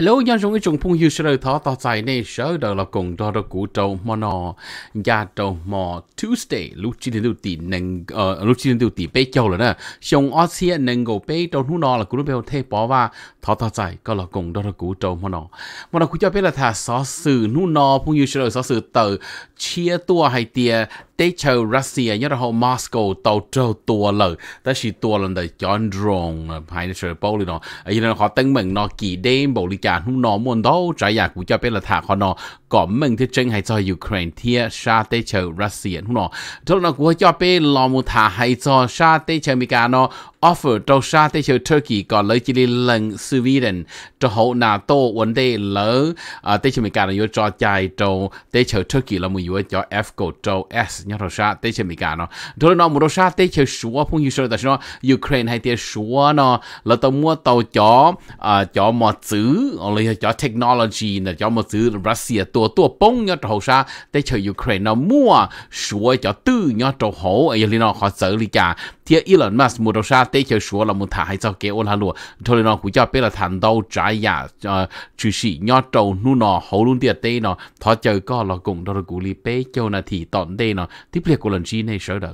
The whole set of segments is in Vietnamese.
ฮัลโหลยังคงจงพุ่งยูเชลท้อต่อใจในเชิดเรากงดอรกูโจมโนยาโตมอทูสเตย์ลุกชิ้นตูตีหนึ่งเอ่อลุกชิ้นตูตีเป๊กเจ้าเลยนะชงออสเซียหนึ่งกับเป๊กโตนุ่นนอละกูรู้เปล่เทปว่าท้อต่อใจก็เรากงดอรกูโจมโนมโนคุยเจาเป็นละท่าซอสื่อนุ่นนอพุ่งยูเชลซอสสื่อเตอร์เชียตัวไฮเตีย tế chờ Russia nhớ họ Moscow tàu trâu tua lờ ta chỉ tua lần đời chọn drone à, hay là chơi bao nó ấy là họ tăng mình nó kỳ đêm bảo lý cả hôm nó muốn đâu trái nhà cũng cho biết là thả họ nó ก่อเมืองที่เจงให้จอยยูเครนเทียชาติเชอรัสเซียหุ่นอทุกนกัวจอเป้ลอมุทาให้จอชาติเชอมีการนอ offer ตชาติเชอเทอร์กีก่อนเลยจิลิลังสวีเดนจะหูนาโตวันเดเลยอ่าเตชมีการอยู่จอใจโตเตชอเทอร์กีเรามือยู่จอเอฟกโตเอสเนี่ยเราชาติเชมีการนอทุกนมุโรชาติเชอชัวพุ่งยูเชอแต่ชนอยูเครนให้เตียชัวนอแล้วตัวมัวตัวจออ่าจอมอซื้ออะไรจอเทคโนโลยีนะจอมอซื้อรัสเซียตัวตัวตัวป้งยอดโหซาแต่เฉยยูเครนเนาะมั่วสวยจะตื้อยอดโหไอ้ยลีนอขอเสริกาเทียอีลอนมัสมูโดซาแต่เฉยสวยละมุนถ่ายเจ้าเกอลาลัวทลีนอกูจะเป็นละทันดาวจายาจูชียอดโหนู่นอหูลุนเตียเตเนาะทอเจอก็ละกงดรกูลีเป้เจ้านาทีตอนเดเนาะที่เปลี่ยนกุลันชีในเชิดเด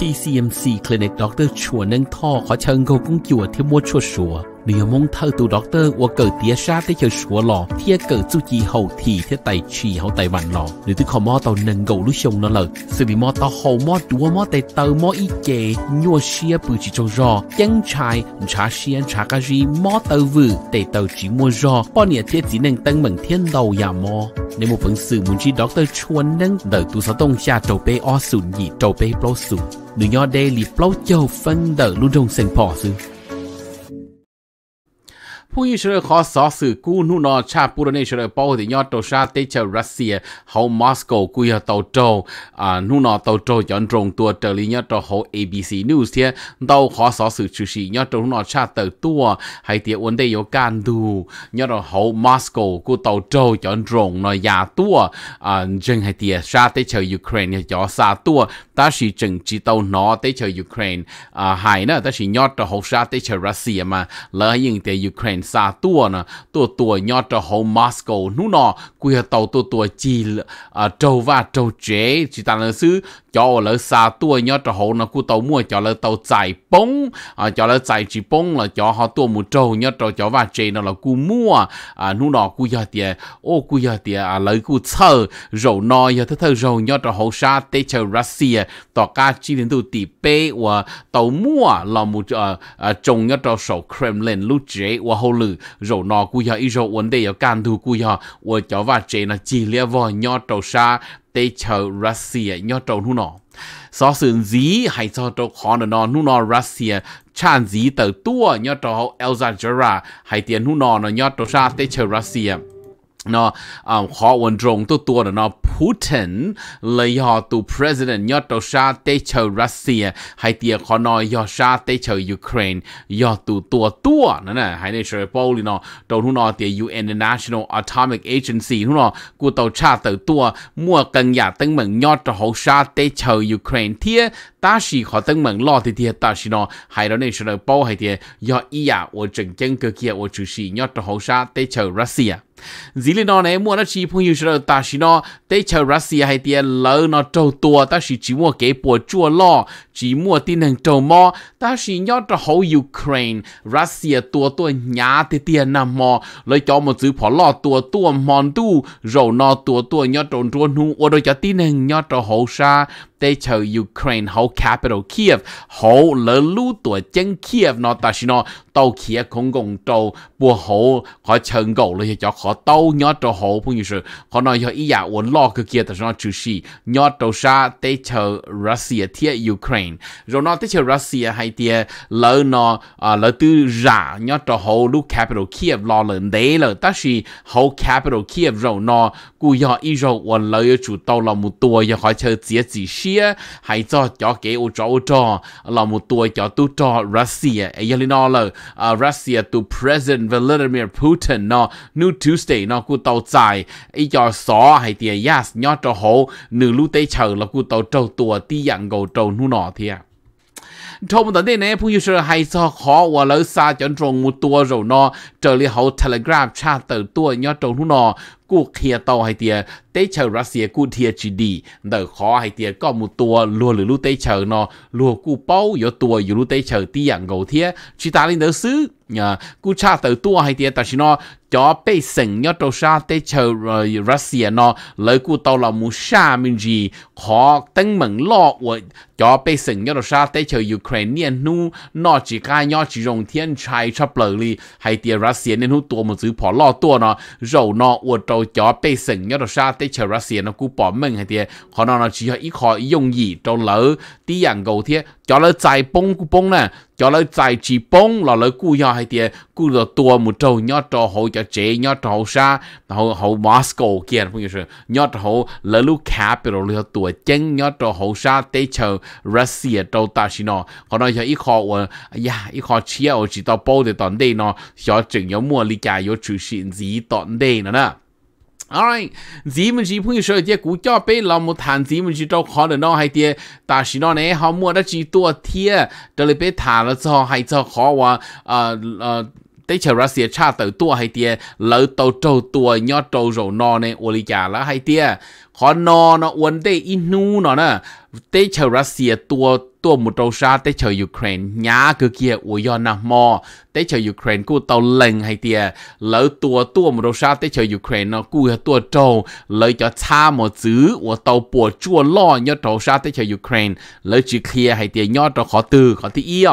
TCMC Clinic Dr. Chua Nâng Tho khó chân gâu cũng chùa thiếu mua chua chùa nếu mong thơ tu doctor tơ và cờ tía sa tới chờ sủa lò thia cờ chú chi hậu thì thế tài chỉ hậu tài vạn lò nếu tôi không mò tàu nâng gầu lúc sông nó lờ sự bị mò tàu hậu mò đua mò tay tờ mò y chè nhua xia bự chỉ cho rò chân chai chả xia chả cá gì mò tàu vừ tay tàu chỉ mua rò bao nhiêu thiết chỉ nâng tăng mừng thiên đầu nhà mò nếu một phần sự muốn chỉ doctor tơ chuan nâng đời tu sáu tông xa trầu bê o sùn gì trầu bê bô sùn nếu nhỏ đây lì bô châu phân luôn trong sành phò sùn ผู้อิสราเอลขอสอสื่อกู้นู่นอชาปูรเนชเลยปอติยอดโตชาเตชรัสเซียเขามอสโกกุยเตาโจอ่านู่นอเตาโจย้อนตรงตัวเตอลิยอดโตเขา ABC News เทียเตาขอสอสื่อชูชียอดโตนู่นอชาเตอตัวให้เตียอ้วนได้ยการดูยอดเขามอสโกกูเตาโจย้อนตรงนอยาตัวอ่าจึงให้เตียชาเตชยูเครนยอซาตัวตาชีจึงจีเตานอเตชยูเครนอ่าหายนะตาชียอดโตเขาชาเตชรัสเซียมาแล้วยิงเตียยูเครน xa tua nè tua tua nhỏ trò hậu Moscow nú nọ quy tàu tua tua chi à, và trâu chế chỉ ta là sư cho lỡ xa tua nhỏ trò hậu nó cụ tàu mua cho lỡ tàu chạy bông cho lỡ chạy chỉ bông là cho họ tua một trâu nhỏ trâu cho và chế nó là cụ mua à, nọ cụ giờ tiề ô cụ giờ tiề à, lỡ cụ thơ rầu giờ thơ thơ rầu nhỏ trò hậu xa tê chờ Russia tòa ca chi đến từ tỷ bê và tàu mua là một à, à, trồng nhỏ trò sầu Kremlin lúc chế và hậu lử rổ nọ cú giờ ít rổ vấn đề ở can thu cú giờ ở cháu và chế là chỉ lia vò nhỏ trâu Sa, tê chờ Russia à, nhỏ trâu nu nọ so sườn gì, hay so trâu khó nọ nọ nu nọ Russia à. chan dí tờ tua nhỏ trâu Algeria hay tiền nu nọ à. ờ, nọ nhỏ trâu xa tê chờ Russia nó khó vấn rộng tu tua nọ Putin là do tu president do tàu sa tê chờ Russia hay tia khó nói do sa tê chờ Ukraine do tu tua tua nè nè hay nên sửa bao liền nó tàu hú nó tia UN International Atomic Agency hú nó của tàu cha tàu tua mua cần giả tăng mừng do tàu hậu sa tê chờ Ukraine tia ta chỉ khó tăng mừng lo thì tia ta chỉ nó hay đó nên sửa hay tia do ý à ở chân chân cơ kia ở chữ sĩ do tàu hậu sa tê chờ Russia dĩ lên nó này mua nó chỉ phong yêu cho ta chỉ nó tới chờ Russia hay tiền lỡ nó trâu tua ta chỉ chỉ mua cái bùa chua lo chỉ mua tin hàng trâu mò ta chỉ nhớ cho hậu Ukraine Russia ờ tua tua nhá thì tiền nằm mò lấy cho một chữ phỏ lo tua tua mòn tu rồi nó tua tua nhớ trộn trộn hung ô đây cho tin hàng nhớ cho hậu sa tế chờ Ukraine hậu capital Kiev hậu lỡ lũ tuổi chân Kiev nó ta xin nó tàu kia không công tàu bùa hậu có chờ gầu là cho khó tàu nhớ cho hậu phong như sự khó nói cho ý giả uốn lo cái kia ta xin nó chữ gì nhớ tàu xa tế chờ Russia thiết Ukraine rồi nó tế chờ Russia hay tia lỡ nó à, lỡ tư giả nhớ cho hậu lũ capital Kiev lo lần đấy là ta xin hậu capital Kiev rồi nó cú giờ ý rồi uốn lỡ chủ tàu là một tuổi giờ khó chờ chỉ chỉ India hay cho cho cái ô cho ô cho là một tuổi cho tu cho Russia ấy giờ nó là Russia tu President Vladimir Putin nó New Tuesday nó cụ tàu tài ấy cho xó hay tiền yas nhớ cho hậu nửa lũ tây chờ là cụ tàu trâu tua tí dạng cầu trâu nu nọ thì à thông tin này, phụ nữ hay cho khó và chọn trồng một tua rồi nó trở lại hậu telegram tra từ tua nhớ trồng nu nọ กูเคลียโตให้เตียเตเชอรัสเซียกูเทียจีดีเดอขอให้เตียก็มุตัวลัวหรือลูเตเชอเนาะลัวกูเป้าอยู่ตัวอยู่ลูเตเชอตีอย่างเกาเทียชิตาลินเดอซื้อเนี่ยกูชาเตอตัวให้เตียแต่ชินอจอไปสิงยอดโตชาเตเชอรัสเซียเนาะเลยกูตอลามูชามินจีขอตั้งเหมืองล่ออวดจอไปสิงยอดโตชาเตเชอยูเครนเนียนนูนอจิกายอจิรงเทียนชายชอบเปลือลีให้เตียรัสเซียเนี่ยนูตัวมันซื้อพอล่อตัวเนาะเราเนาะอวดโต đầu cho bê sừng nhớ đầu xa tế chờ ra xìa nó cú bỏ mình hay thế họ nó nó chỉ họ ít khó dùng gì cho lỡ tí dạng gầu thế cho lỡ chạy bông cú bông nè cho lỡ chạy chỉ bông là lỡ cú nhỏ hay thế cú rồi tua một trâu nhớ cho họ cho chế nhớ cho họ xa họ họ Moscow kia không hiểu sự nhớ cho họ lỡ lúc capital lỡ tua chân nhớ cho họ xa tế chờ ra xìa cho ta xin nó họ nó giờ ít khó ờ ya dạ, ít khó chia ở chỉ tao bao để tận đây nó cho chừng nhớ mua lý giải yếu chủ xin gì tận đây nữa nè Alright，姊妹是朋友说，这股价被老母谈，姊妹是找好的那还跌，但是呢，呢好么的是多跌，这里被谈了之后还找好啊，呃呃。tế chờ ra xìa cha tử tua hay tia lỡ tàu trâu tua nhó trâu rồi nò nè ô lì chả lá hay tia khó nò nó uốn tế in nu nó nè tế chờ ra xìa tua tua một trâu sa tế chờ Ukraine nhá cứ kia ủa do nà mò tế chờ Ukraine cu tàu lệnh hay tia lỡ tua tua một trâu sa tế chờ Ukraine nó cu tua trâu lỡ cho cha một chữ ủa tàu bùa chua lo nhó trâu sa tế chờ Ukraine lỡ chữ kia hay tia nhó trâu khó từ khó tí ý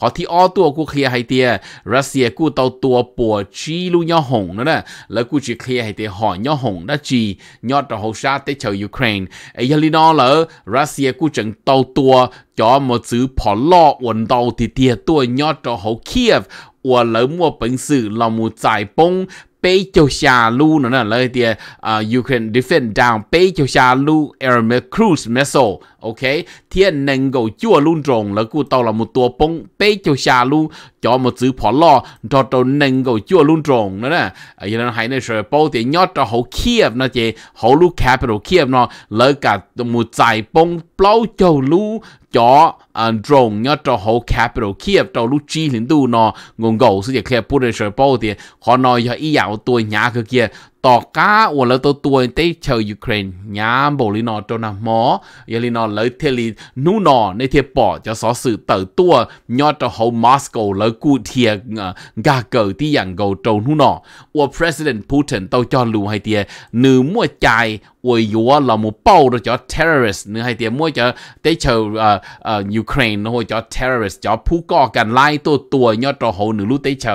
ขอที่อ้อตัวกูเคลียร์ให้เตียรัสเซียกูเตาตัวปวดจีลูย่อหงนั่นแหละแล้วกูจะเคลียร์ให้เตียหอนย่อหงนั่นจียอดต่อหัวชาติเฉยยูเครนไอ้ยาลีนอเหรอรัสเซียกูจึงเตาตัวจอมซื้อผอล่ออวนเตาที่เตียตัวยอดต่อหัวเคียฟอวนเหลมัวเป็นสื่อเรามูจ่ายปง Bay cho xa lu nó là lời thì à, you can defend down Bay cho xa lu er cruise missile ok thiên nâng gầu chua luôn rồng là cụ tàu là một tua bông Bay cho xa lu cho một chữ phỏ lo cho tàu nâng cầu chua luôn trồng nữa nè ấy là hãy nên sửa bao tiền nhót cho hậu Kiev nó chị hậu lu capital Kiev nó lấy cả một giải bông bao châu lu cho drone nhót cho whole à, capital Kiev cho lúc chi lên đủ nó ngon gầu sự việc kia bù được bao tiền họ nói cho ý yếu tôi nhá, cái kia ต่อก้าอวแล้วตัวตัวเตเชอยูเครนยามโบลินอตัวนะหมอยาลินอเลยเทลีนูนอในเทปอจะสอสื่อเติตัวยอดจะเฮามอสโกแล้วกูเทียกาเกิดที่อย่างเกาโจนูนออว president Putin ตัวจอลูให้เตียหนึ่งมั่วใจอวยยัวเรามูเป้าเราจะ terrorist เนื้อให้เตียมั่วจะเตเชออ่ออ่อยูเครนนะฮะจะ terrorist จะผู้ก่อการร้ายตัวตัวยอดจะเฮาหนึ่งลู่เตเชอ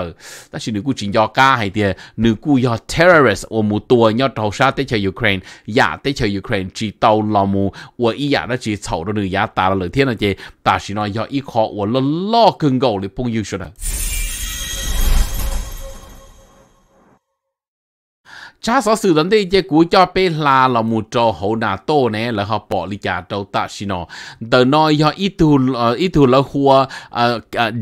แต่สิ่งหนึ่งกูจริงยอก้าให้เตียหนึ่งกูยอ terrorist อ我冇多要投沙得去 Ukraine，呀得去 Ukraine，只到老母我一呀那只草着你呀打了两天了的，但是呢要依靠我了老更高的朋友说的。cha sở sự đến đây cái cú cho bé là là một trò hậu nà to nè là họ bỏ đi cả đầu ta xin nó từ nói họ ít tu ít tu là hua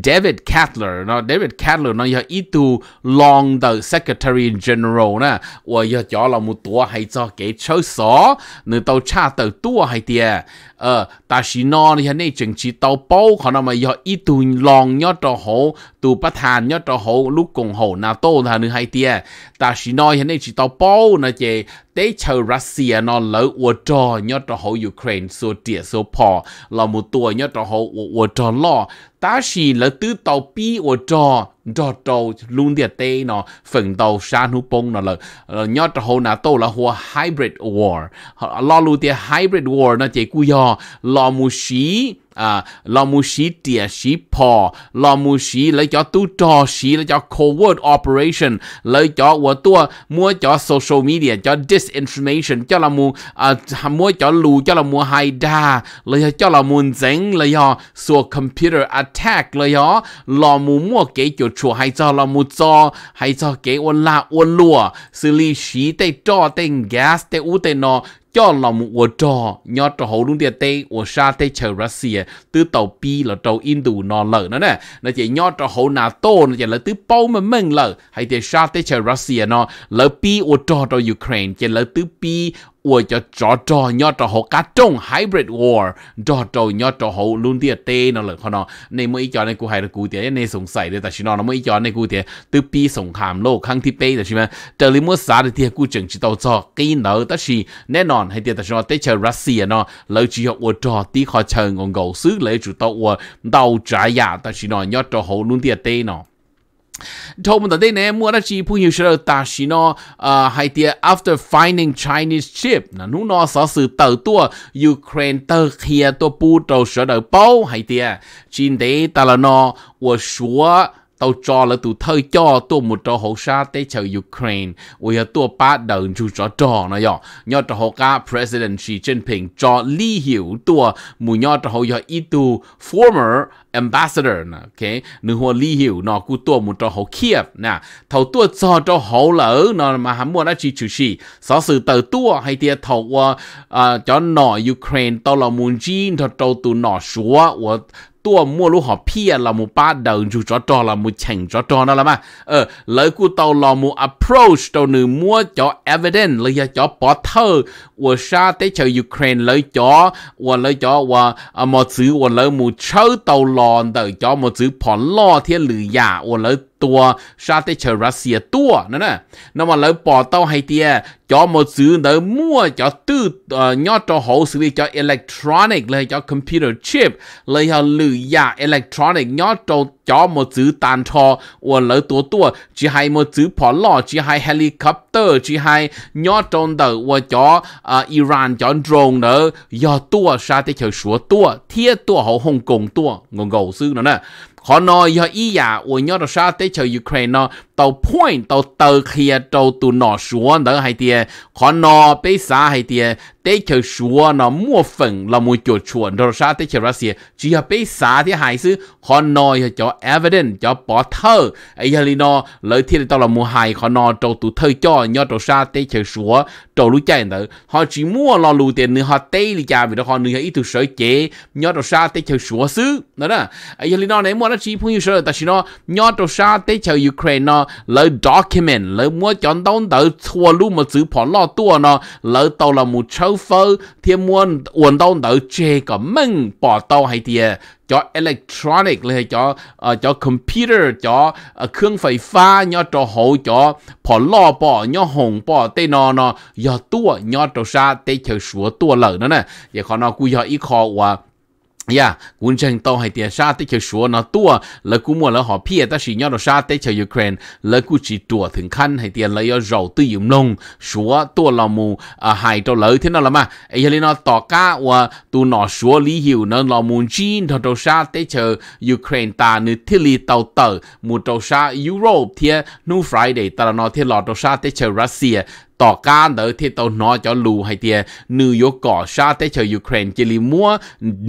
David Cutler nó David Cutler nó họ ít tu long the Secretary General nè và họ cho là một tua hay cho cái chỗ sở nên tàu cha tàu tua hay tiề ờ ta chỉ nó thì này chừng chỉ tàu bao còn nó mà do ít tu lòng nhớ cho hậu tu bắt hàn nhớ cho hậu lúc cùng hậu nào tô là nữ hai tia ta chỉ nó thì này chỉ tàu bao là chỉ để chờ Russia nó lỡ ua trò nhớ cho hậu Ukraine số tia số pò là một tuổi nhớ cho hậu ua trò lo ta chỉ là tứ tàu pi ua trò cho trâu luôn địa tê nó phần đầu sa nu bông nó là nhớ cho hồ nà tô là hồ hybrid war lo luôn địa hybrid war nó chỉ cú yo lo mu xí à lo mu xí tia xí pò lo mu xí lấy cho tu cho, xí lấy cho covert operation lấy cho của tua mua cho social media cho disinformation cho là mu à mua cho lù cho là mua hai da, lấy cho là mu dánh lấy cho so computer attack lấy cho lo mu mua cái cho chùa hay cho lo mu cho hay cho cái ôn la ôn lùa xử lý xí tê cho tê gas tê u tê nó cho là một quả trò nhớ trò hậu đúng tiền tế quả sa tây chờ Russia à. từ tàu pi là tàu Indo nó lở nó nè nó chỉ nhớ trò hậu nào to nó chỉ là từ bao mà mình lở hay thì sa tế chờ Russia à nó lỡ pi quả trò trò Ukraine chỉ là từ pi 我就找找要找好各种 hybrid war，找找要找好论点对那了，可能你们一家那股还是股点，你สงสัยเลยแต่ชินอเราไม่ย้อนในกูเดียตัวปีสงครามโลกครั้งที่เป้แต่ใช่ไหมแต่ลิมัวสาเดียกูจึงจิตเอาจอกินเนอแต่ชีแน่นอนให้เดียแต่ชินอเตเชอรัสเซียเนาะเราจีอวดจอตีขอเชิงของเกาซื้อเลยจุดตัวอวดเดาจ่ายยาแต่ชินอยอดจอหูลุ่นเดียเต้เนาะ thông me that they name what a cheap you should dash, you know, hai tia after finding Chinese chip. Now, no, no, so sự tàu tua Ukraine tàu kia tua bu tàu sợ đầu bao hai tia. Chín đấy ta là tao cho là tụ thơ cho tụ một trò hậu sa tế chờ Ukraine ui hả tụ ba đợn chú cho trò nó yọ nhọ trò hậu ca President Xi Jinping cho lý hiểu tụ mù nhọ trò hậu yọ y tụ former ambassador nè ok nữ hoa li hiểu nó cú tua một trò hậu kiếp tua cho cho hậu lỡ nó mà hắn muốn đã sở sự tờ tua hay tia thầu uh, cho nọ Ukraine tao là muốn chín cho trâu tụ nọ súa và ตัวมัวรู้หอพี่เรามูป้าเดินจูจอจอเรามูแข่งจอจอนั่นละมั้งเออเลยกูตัวเรามู approach ตัวหนึ่งมัวจอ evidence เลยจอปอเทอร์ว่าชาติเชยยูเครนเลยจอว่าเลยจอว่าอ่ะมอซื้อว่าเลยมูเชื่อตัวหลอนเดอจอมอซื้อผ่อนล่อเทียหรือยาว่าเลยตัวชาติเชรัสเซียตัวนั่นน่ะนั่นว่าเราปอเต้าไฮเตียจอมาซื้อเนื้อมั่วจอตื้อ ยอดจอหูซื้อจออิเล็กทรอนิกเลยจอคอมพิวเตอร์ชิปเลยเขาหรือยาอิเล็กทรอนิกยอดจอจอมาซื้อตานทอ ว่าเราตัวตัวจีไฮมาซื้อพอหล่อจีไฮเฮลิคอปเตอร์จีไฮยอดจอเดอว่าจออิหร่านจอโดรนเนื้อยอดตัวชาติเชรัวตัวเทียตัวหูฮ่องกงตัวงงๆซื้อนั่นน่ะ họ nói giờ ý ya ôi nhớ là sao tới cho Ukraine tàu point tàu tờ kia tàu tụ nọ xuống đó hay tiề khó nọ bế xa hay tiề tế chờ xuống nọ mua phần là mua chỗ chuẩn nọ sao tế chờ ra xìa chỉ là bế xa thì hay sư khó nọ cho evidence cho bỏ thơ ấy là nó lợi thiên tàu là mua hay khó nọ tàu tụ thơ cho nhớ đó sao tế chờ xuống tàu lũ chạy nữa họ chỉ mua lo lù tiền nữa họ tế đi chà vì đó họ nữa ít tụ sở chế nhớ đó sao tế chờ xuống sư đó đó ấy là nó này mua nó chỉ phong như sở ta chỉ nó nhớ đó sao tế chờ Ukraine lỡ document lỡ mua chọn đóng tờ thua lu mà chữ phỏ lo tua nó lỡ tàu là một châu phơ thì mua uốn đóng tờ chê có mừng bỏ tàu hay thì cho electronic hay cho uh, cho computer cho uh, khương phải pha nhớ cho hậu cho bỏ lo bỏ nhớ hồng bỏ tê nó nó giờ tua nhớ cho sa tê chờ sủa tua lỡ nữa nè giờ khó nó cũng giờ ít khó quá 呀，共产党系啲沙地就说呢多，那古莫了好撇，但是要到沙地就 Ukraine，那估计多ถึงขั้น系啲你要绕对用弄，说多了冇啊，系到你听到了嘛？哎呀，你那大家话都那说理由呢，老冇钱，他到沙地就 Ukraine，但你听里到到，冇到沙 Europe 贴，no Friday，但那贴落到沙地就 Russia。ต่อการเดอที่ตัวนอจะลูให้เตียนิวยอร์กก่อชาติเชยยูเครนเจลิมัว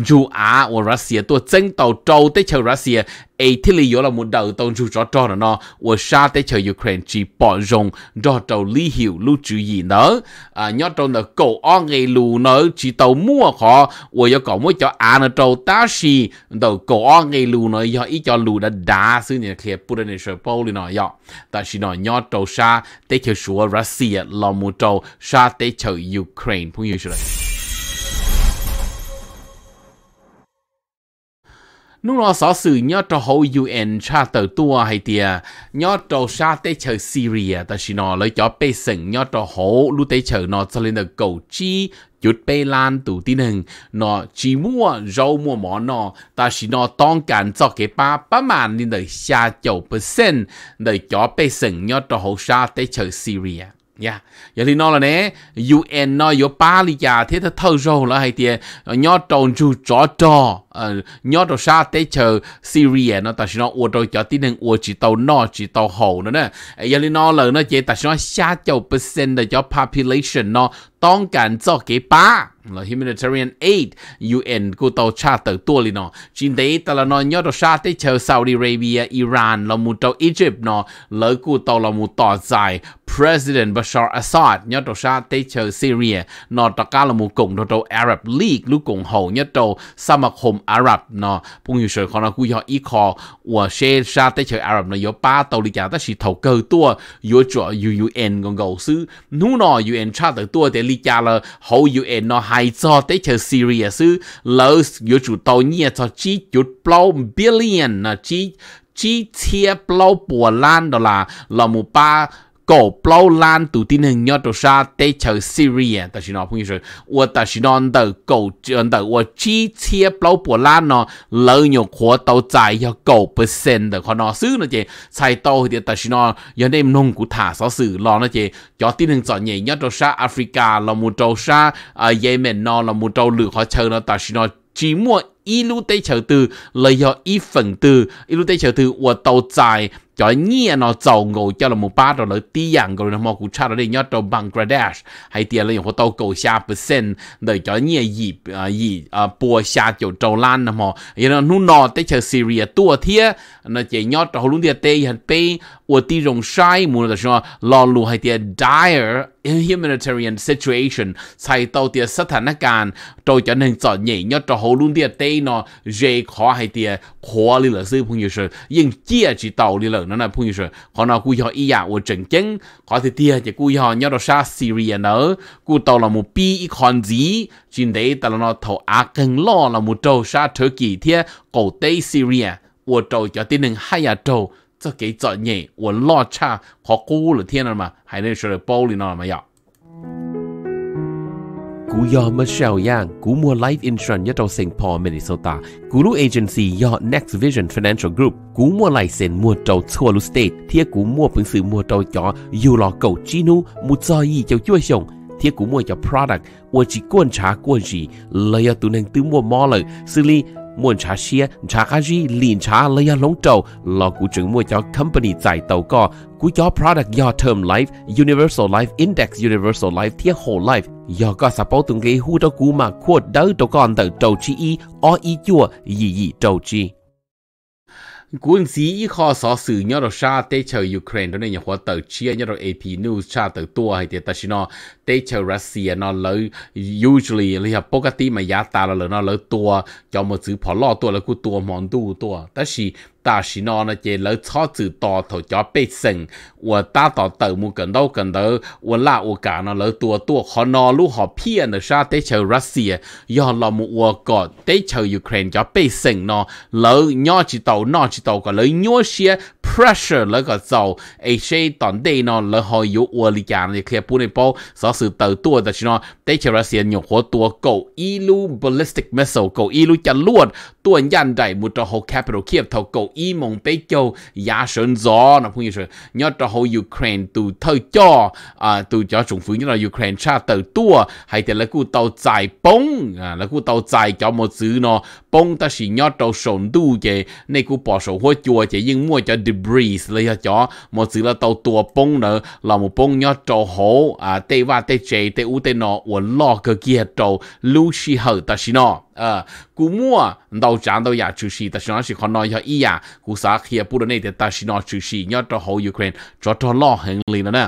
จูอาอรัสเซีย ตัวเจ้งตัวโจเตเชยรัสเซีย ai thiết lý là một đầu tôn chú cho cho nó và sa tế chờ Ukraine chỉ bỏ rộng cho trâu lý hiểu lưu trữ gì nữa à nhớ trâu là cổ o ngay lù nữa chỉ tàu mua họ và do cổ mua cho anh nó trâu ta xì đầu cổ o ngay lù nữa do ý cho lù đã đá xứ nhà kia bù đen sơ bô lì nọ do ta xì nọ nhớ trâu xa tế chờ sủa Russia là một trâu xa tế chờ Ukraine phong yêu sửa nó là sở sự nhớ cho hậu UN cha tờ tua hay tia nhớ cho cha tế chờ Syria ta chỉ nó lấy cho bê sừng nhớ cho hậu lúc tế chờ nó cho lên được cầu chi chút bê lan tụ tin hình nó chỉ mua rau mua mỏ nó ta chỉ nó tông cản cho cái ba ba màn lên được xa chầu bê sừng để cho bê sừng nhớ cho hậu cha tế chờ Syria nha Vậy thì nó là nè, UN nó yếu ba lý giả thế thật thơ rồi là hay tiền, nhớ tròn chú chó trò ờ nhớ đồ sa tế chờ Syria nó ta chỉ nó ua đôi cho tí nên ua chỉ tàu nó chỉ tàu hồ nữa nè giờ lên nó lời nó chỉ ta chỉ nó xa chầu percent cho population nó, cho cái nó ต้องการเจาะเก็บป้า humanitarian aid UN tàu tàu tàu cha đấy, ta tế Saudi Arabia, Iran, Egypt dài, President Bashar Assad tế Syria, ta cùng Arab League, ยอดชาติเชอซีเรียนอตะกาเรามูกงตัวอาหรับลีกลูกกงเฮายอดสมาคม Ả Rập nó cũng do ít khó và sẽ sa tới chơi Ả Rập ta chỉ thầu cơ tua do cho UN còn gầu sư nu nó UN cha tới tua để lý là hậu UN nó hay cho tới Syria sư lỡ do chủ tàu nhia cho chỉ chục bao billion nó chỉ chỉ chia bao bùa lan đó là là một ba cổ plau lan tụ tin hình nhau đồ sa tê chờ Syria ta chỉ nói phong rồi và ta chỉ nói đầu cổ chuyện đầu và chi chia plau bồ lan nó lỡ nhiều khóa tàu chạy cho cổ percent sen đầu khó nó xứ nó chị sai tàu thì ta chỉ nói giờ đêm nông cụ thả xó xử lo nó chị cho tin hình chọn nhảy nhau đồ sa Africa là một đồ sa ở Yemen nó là một đồ lửa khó chờ nó ta chỉ nói chỉ mua ít lúc tây chờ từ lời do ít phần từ ít lúc tây chờ từ và tàu chạy cho nhia nó giàu ngầu cho là một ba đó là tí dạng rồi nó mà cũng cha đó đi nhớ trong Bangladesh hay tiền là những tàu cầu xa xin để cho nhia gì gì bùa xa cho châu lan nó mà yên nó nó tới chờ Syria tua thia nó chỉ nhớ trong lúc tiền tây hạt pe ủa tí rồng sai muốn là cho lo lù hay tiền dire humanitarian situation sai tàu tiền sát thành can trâu cho nên chọn nhỉ nhớ trong lúc tiền tây nó dễ khó hay tiền khó lý là sư phong như sự nhưng chia chỉ tàu lý là nó là phun rồi họ nào cú họ ý à của chỉnh chính họ thì tia chỉ cú họ nhớ được sa Syria nữa cú tàu là một bi con gì trên đấy tàu nó thầu á cần lo là một trâu sa Turkey thế cổ tây Syria của trâu cho tin đừng hai à trâu cho cái chọn nhẹ của lo cha họ cú là thiên rồi mà hay nên sửa bao lì nó mà vậy dạ. กูยอมมาเช่าย่างกูมัว life insurance ยะเจ้าเซิงพอ Minnesota กูรู้ agency ยอ Next Vision Financial Group กูมัวไลเซนมัวเจ้าทั่วลุสเตทเทียกูมัวพึงสื่อมัวเจ้าจออยู่หลอเก่าจีนูมุจอยี่เจ้าจ้วยชงเทียกูมัวจะ product อวจีก้วนชาก้วนจีเลยตุนังตื้อมัวมอเลยสิลี muốn trả xe trả cái gì liền trả lấy ra lóng trầu lo cụ trưởng mua cho company giải tàu co cú cho product do term life universal life index universal life thiết whole life do có support từng cái hú đó cú mà quote đỡ tàu con tàu trầu chi y o y chua gì gì trầu chi cuốn sĩ khó sở sự nhớ rồi sa tế chờ Ukraine đó nên nhớ hóa tờ chia nhớ rồi AP News cha tờ tua hay tiệt ta xin nó tế chờ Russia nó lỡ usually là bốc cái tí mà giá ta là nó lỡ tua cho một thứ phỏ lo tua là cứ tua mòn tu tua tất sĩ ta chỉ nó nó chỉ lỡ cho chữ to thổ cho bê sừng và ta tỏ tờ mu cần đâu cần đâu và là và cả nó lỡ tua tua họ nó lúc họ phiền được ra tế chờ Russia do là một và có tế chờ Ukraine cho bê sừng nó lỡ nhỏ chỉ tàu nó chỉ tàu có lỡ nhỏ xia pressure lỡ có dầu ấy sẽ tận đây nó lỡ họ yếu và lý cả nó thì kia bù này bao 时得多的，是喏，对起来先用火多够一路 ballistic missile 够一路加落多人在木着后 capital Kiev 头够一蒙被叫压绳着，那朋友说，你要着后 Ukraine 都偷叫啊，都叫政府你那 Ukraine 差得多，还得那股刀在崩啊，那股刀在叫么子喏，崩但是你要着手度嘅，那股保守火脚嘅应么叫 debris 了要叫么子了到多崩了，那么崩要着好啊，对吧？te chế te u te nó wo lo cái kia trâu lu shi hở ta shi nó ờ cú mua đầu chán đầu nhà chú shi ta shi nó shi con nói cho ý à cú xã kia bù đô này ta shi nó chú shi nhớ cho hậu Ukraine cho cho lo hành lý nữa nè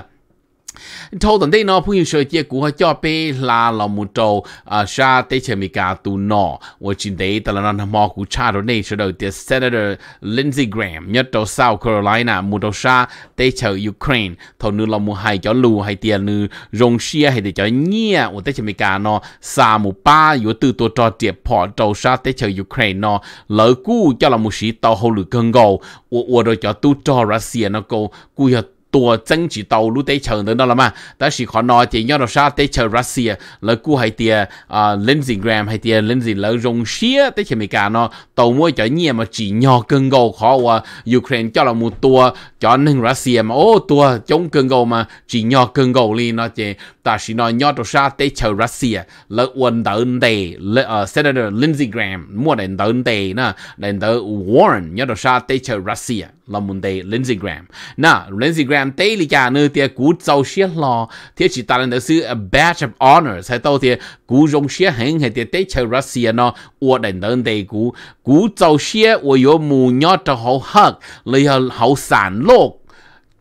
thâu tận đây nó phong yêu sợi chia của cho bé là là một trâu à sa tây chè mi cả tu nọ và chính đấy ta là nó mò của cha rồi này sau đầu tiên senator Lindsey Graham nhất trâu South Carolina một trâu sa tây chè Ukraine thâu nữ là một hai cho lù hai tiền nữ rong xia hay để cho nhia và tây chè mi cả nó sa một ba yếu từ tổ trò tiệp họ trâu sa tây chè Ukraine nó lỡ cú cho là một sĩ tàu hậu lực cân gầu và và rồi cho tu trò Russia nó cô cú cho ตัวจังจีเตาลู่เตเชิงเดินนั่นละมั้งแต่สิขอนอเจียอดชาเตเชิงรัสเซียแล้วกูให้เตียอ่าเลนซิงแกรมให้เตียเลนซิงแล้วรงเชียเตเชิงเมกาเนาะเตาม่วยจะเนี่ยมาจียอเกิงเกาขอว่ายูเครนเจ้าละมูตัวจอนหนึ่งรัสเซียมาโอ้ตัวจงเกิงเกามาจียอเกิงเกาลีเนาะเจแต่สินอยอดชาเตเชิงรัสเซียแล้วอวนเดินเตแล้วเอ่อเซนเตอร์ลินซิงแกรมมั่วเดินเดินเตนะเดินเดินวอร์นยอดชาเตเชิงรัสเซีย là một đây Lindsey Graham. Na Lindsey Graham tây li cha nữa thì cú trâu xia lo thì chỉ ta lên đó sư a badge of honor sai tao thì cú rong xia hẹn hay thì tây chơi Russia nó ua đền đơn đây cú cú trâu xia ua yo mù nhọ cho hậu hắc lấy hậu sản lộc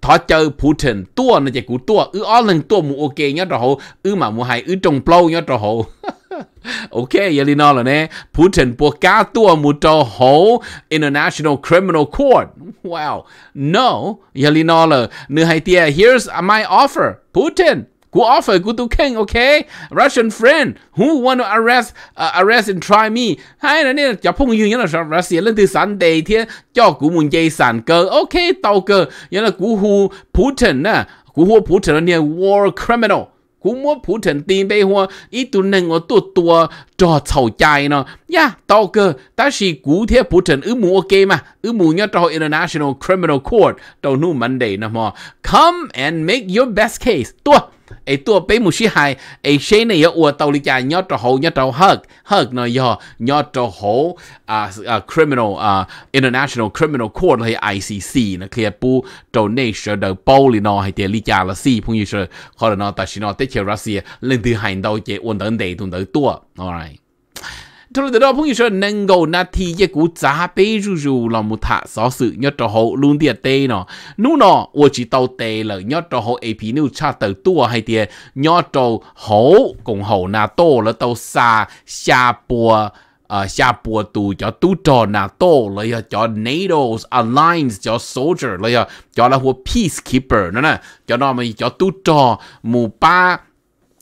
ทอเจอพูเถินตัวนะจะกูตัวอืออ้อหนึ่งตัวมูโอเคเนาะตัวโหอือหมามูไฮอือจงเปล่าเนาะตัวโห OK, giờ đi nói là nè, Putin buộc cá tua một trò International Criminal Court. Wow, no, giờ đi nói là nửa hai tia, here's my offer, Putin. Cú offer cú tu king, okay? Russian friend who want to arrest uh, arrest and try me. Hai là nè, cho phong dương là sao Russia lên từ sáng đề thiên cho cú muốn dây sàn cơ. Okay, tàu cơ, giờ là cú hu Putin nè, cú hu Putin là nè war criminal. 古莫普成顶白花，伊度能我多多。trò thầu chai nó ya dạ, yeah, tao cơ ta chỉ cú thế bố trần ứ mù ok mà ứ mù nhớ trò international criminal court tao nu mắn đầy nè mò come and make your best case tua ấy tua bé mù xí hai ấy xe này yếu ua tao lý chà nhớ trò hậu nhớ trò hớt hớt nó yếu nhớ trò hồ à, à criminal à international criminal court hay ICC nó kia bố trò này sợ đầu bao lý nó hay tiền lý chà là si phong như sợ khó là nó ta chỉ nó tới chờ Russia lên thứ hành đâu chế ổn tấn đầy tùng tới tua Alright. Trong lúc đó, phong yên nâng gầu nà thì dễ cú giá bê rù rù là một thả gió sự nhớ trò hộ luôn tiền tê nọ, Nú nó, ua chỉ tàu tê là nhớ trò hộ AP nưu cha tờ tùa hay tiền nhớ trò hộ cùng hộ nà tô là tàu xa xa bùa uh, xa bùa tù cho tù trò nà tô là cho NATO's alliance cho soldier là cho là hùa peacekeeper nó nè cho nó mà cho tù trò mù ba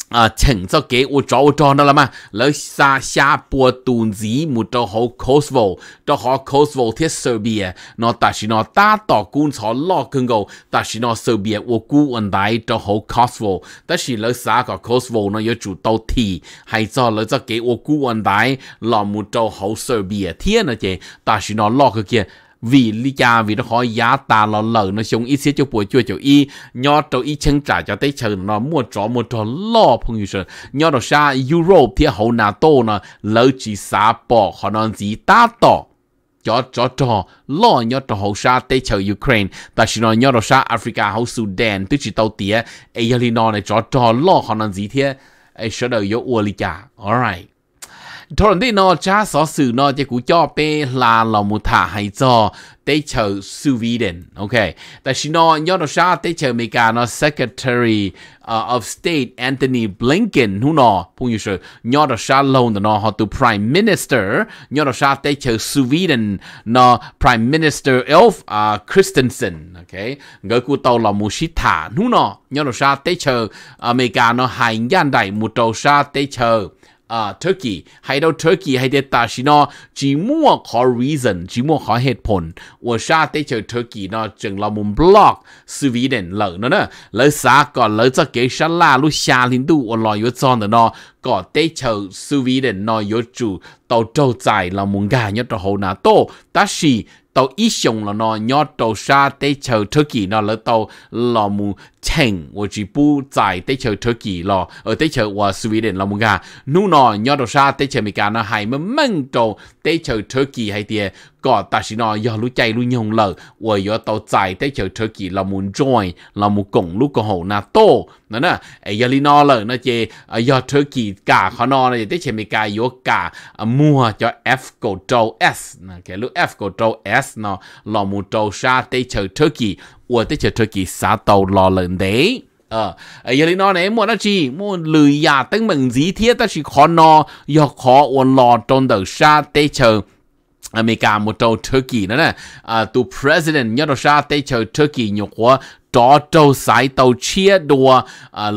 啊，成咗幾我早我裝到啦嘛，然下下波段子冇到好 Kosovo，到好 Kosovo 貼 Serbia，那但是呢，大到觀察落更高，但是呢 Serbia 我估問題到好 Kosovo，但是你下個 Kosovo 呢要做到題，係咗你咗幾我估問題，落冇到好 Serbia，天啊嘅，但是呢落個嘅。vì lý cha vì nó khỏi giá ta lò lờ nó xuống ít xíu cho bùa chua cho y nhỏ cho y chân trả cho tới chờ nó mua trọ mua trọ lo phong như sơn nhỏ đó xa Europe thì hậu NATO nó lỡ chỉ xa bỏ họ nó gì ta tỏ cho cho cho lo nhỏ cho hậu xa tới chờ Ukraine ta xin nói nhỏ đó xa Africa hậu Sudan tức chỉ tàu tía ấy là nó này cho cho lo họ nó gì thế ấy sợ đời yếu uo cha alright thôi đi nó cha sở sự nó chỉ cú cho bé là lòng một hay cho tế chờ Sweden ok tại vì nó nhớ nó sao tế chờ Mỹ cả nó Secretary ờ, of State Anthony Blinken hú nó phun như sự nhớ nó sao lâu nó họ tu Prime Minister nhớ nó sao tế chờ Sweden nó Prime Minister Elf uh, Christensen ok ngỡ cú tàu là một sĩ thả hú nhớ nó sao tế chờ Mỹ cả nó hành gian đại một tàu chờ 啊，Turkey 喺到 Turkey 喺啲大市咯，只冇個 reason，只冇個เหตุผลว่าชาติเจ้า Turkey เนาะจึงเรามุมบล็อกสวีเดนเหล่านั้นเนาะแล้วสาก่อนแล้วจะเกี่ยชลาลูชาลินดูอลอยอยู่จอนเนาะก็เตเจ้าสวีเดนเนาะอยู่จู่ต่อเจ้าใจเรามุงกายยอดหัวนาโตแต่สิต่ออีชงเราเนาะยอดต่อชาติเจ้า Turkey เนาะแล้วต่อเรามุ情我只不在地球土耳咯，而地球我 Sweden 咯，冇噶。努诺要到啥地球咪噶呢？係咪問到地球土耳係啲？ก็แต่สินอยารู้ใจรู้ยงเลยว่าอย่าต่อใจได้เจอเธอกี่ละมุนจอยละมุกงลูกกหูนาโตนั่นน่ะไอ้ยาลีนอเลยนะเจอย่าเธอกี่กาเขานอเลยได้เชมิกายโยกามัวจะ F กูโต S นะแกรู้ F กูโต S เนาะละมุโตชาได้เจอเธอกี่我的就这给啥到老人的。ờ ờ, ấy giờ nó này mua nó chi mua lười ya tính mình gì thiết ta chỉ khó no do khó uốn lò trong đầu xa tê chờ America một Turkey nữa nè à, president nhớ đâu sao tây Turkey nhục quá đó trâu sải tàu chia à,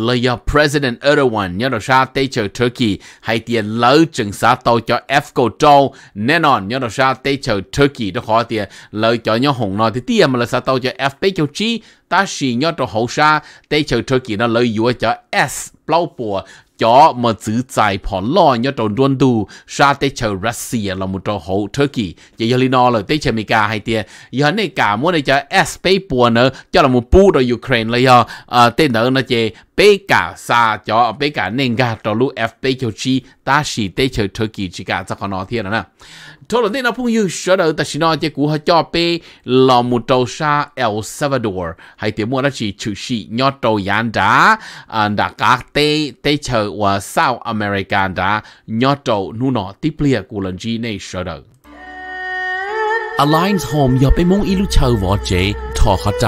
president Erdogan nhớ đâu sao tây Turkey hay tiền lỡ chừng xã tàu cho Fco nên on nhớ đâu sao tây Turkey đó khó tiền lời cho nhớ hồng nó thì tiền tàu cho F tây chờ chi ta chỉ nhớ đâu hậu sa Turkey nó lời dùa cho S bao bùa chó mà giữ dài phỏ lo nhớ trò đuôn đu sa tế chờ Russia là một trò hậu Turkey chỉ giờ nó là tế chờ Mỹ hay tiền giờ này cả muốn này cho S bay buồn nữa cho là một bu rồi Ukraine là giờ ờ, tên đó nó chỉ bé cả xa cho bé cả nên cả trò lu F bay cho chi ta chỉ tế chờ Turkey chỉ cả cho nó thiên đó nè ทลอนี่นะพุ่งยูชอดแต่ชินอเจกูฮะจ่อเป้ลอมุโตชาเอลซาลวาดอร์ให้เตียมัวนะชีชูชียอดโตยันดาอันดากาเตเตเชอว่าเซาอเมริกันดายอดโตนูนอติเปลียกูลันจีในชอด Alliance Home อย่าไปมองอิลูเชอวอเจทอเข้าใจ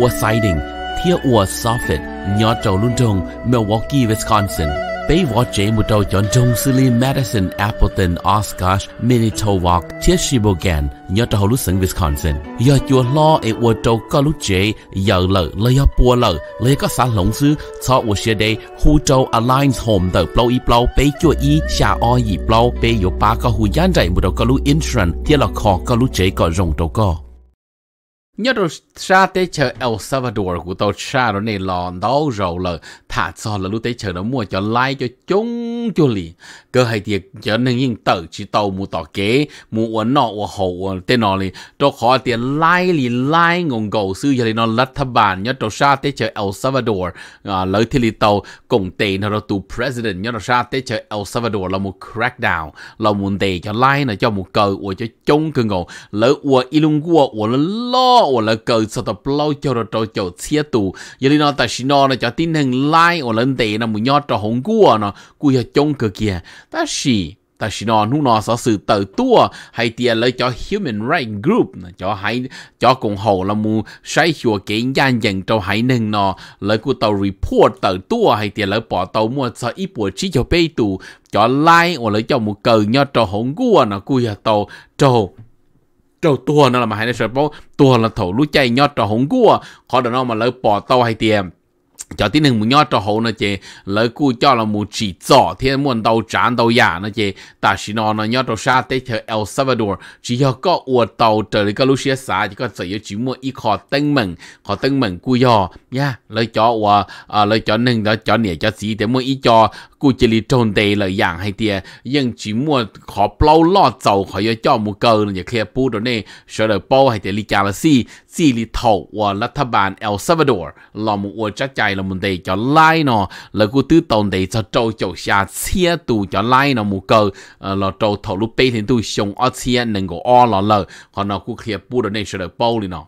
ว่าไซดิงเที่ยวอวดซอฟต์ยอดโตลุนจงมิลวอกกี้วิสคอนซิน被我节目到将中斯里 Madison Appleton Oscar Manitowoc 切西伯干，要到鲁省 Wisconsin，要做老诶我到高鲁节，要了了要波了，了个啥龙师，操我学的湖州 Alliance Home 的 blow 一 blow，被叫一下二一 blow，被有八个湖人在木到高鲁 Insurance，跌了靠高鲁节个融到个。nhớ rồi xa tế chờ El Salvador của tàu xa rồi này lò đó rồi là thả cho là lúc tế chờ nó mua cho like cho chúng cho lì cơ hay thiệt cho nên những tờ chỉ tàu mua tỏ kế mua uốn nọ uốn hồ uốn tên nọ lì cho khó tiền like lì like ngon cầu sư giờ nó lát thà bàn nhớ rồi xa tế chờ El Salvador à, lợi thì lì tàu cùng tệ nó rồi tù president nhớ rồi xa tế chờ El Salvador là một crackdown là muốn tệ cho like nó cho một cờ uốn cho chúng cơ ngầu lỡ uốn ilung của uốn lo 我了狗吃到不老叫了到叫切肚，有哩那但是那呢叫天能来我人得那么要着红果呢，故要种个件，但是。但是呢，นู่นอสสื่อเติบตัวให้เตียเลยจอ human right group นะจอให้จอกงหูละมูใช้หัวเก่งยานยังเจ้าให้หนึ่งนอเลยกูเตา report เติบตัวให้เตียเลยปอเตามัวซออีปวดชี้เจ้าเป้ตูจอไล่โอเลยจอมูเกินยอดจอหงกัวนะกูอย่าเตาโจ trâu tua nó là mà hay nó sợ bố tua là thổ lú chay nhót trò hổng cua khó đó nó mà lỡ bỏ tàu hay tiền cho tí nâng mù nhó cho hậu nó chê lỡ cho là mù chỉ rõ thế muốn đầu trán đầu giả nó chê ta chỉ nó nó nhó cho xa tế chờ El Salvador chỉ cho có ua tàu trở lý có lúc xế chỉ có sở chỉ mua ít khó tân mừng khó tân mừng cu nha lỡ cho ua à, lỡ cho nâng đó cho nẻ cho xí thế mua ít กูจะลีจนเดเลยอย่างให้เตียยังจีมัวขอเปล่าลอดเจ้าขอยเจ้ามูเกินอย่าเคลียร์ปูตัวนี้เฉลยเป้าให้เตียลีจาลซีซีลีทอว่ารัฐบาลเอลซัลวาดอร์ลอมูอวจักใจลอมุนเดจะไล่เนาะแล้วกูตื้อตนเดจะโจโจชาเชียตูจะไล่เนาะมูเกินเออเราโจทอลุเป้ถึงตูชงอ้อเชียหนึ่งก็อ้อหล่อเลยขอนอกูเคลียร์ปูตัวนี้เฉลยเป้าเลยเนาะ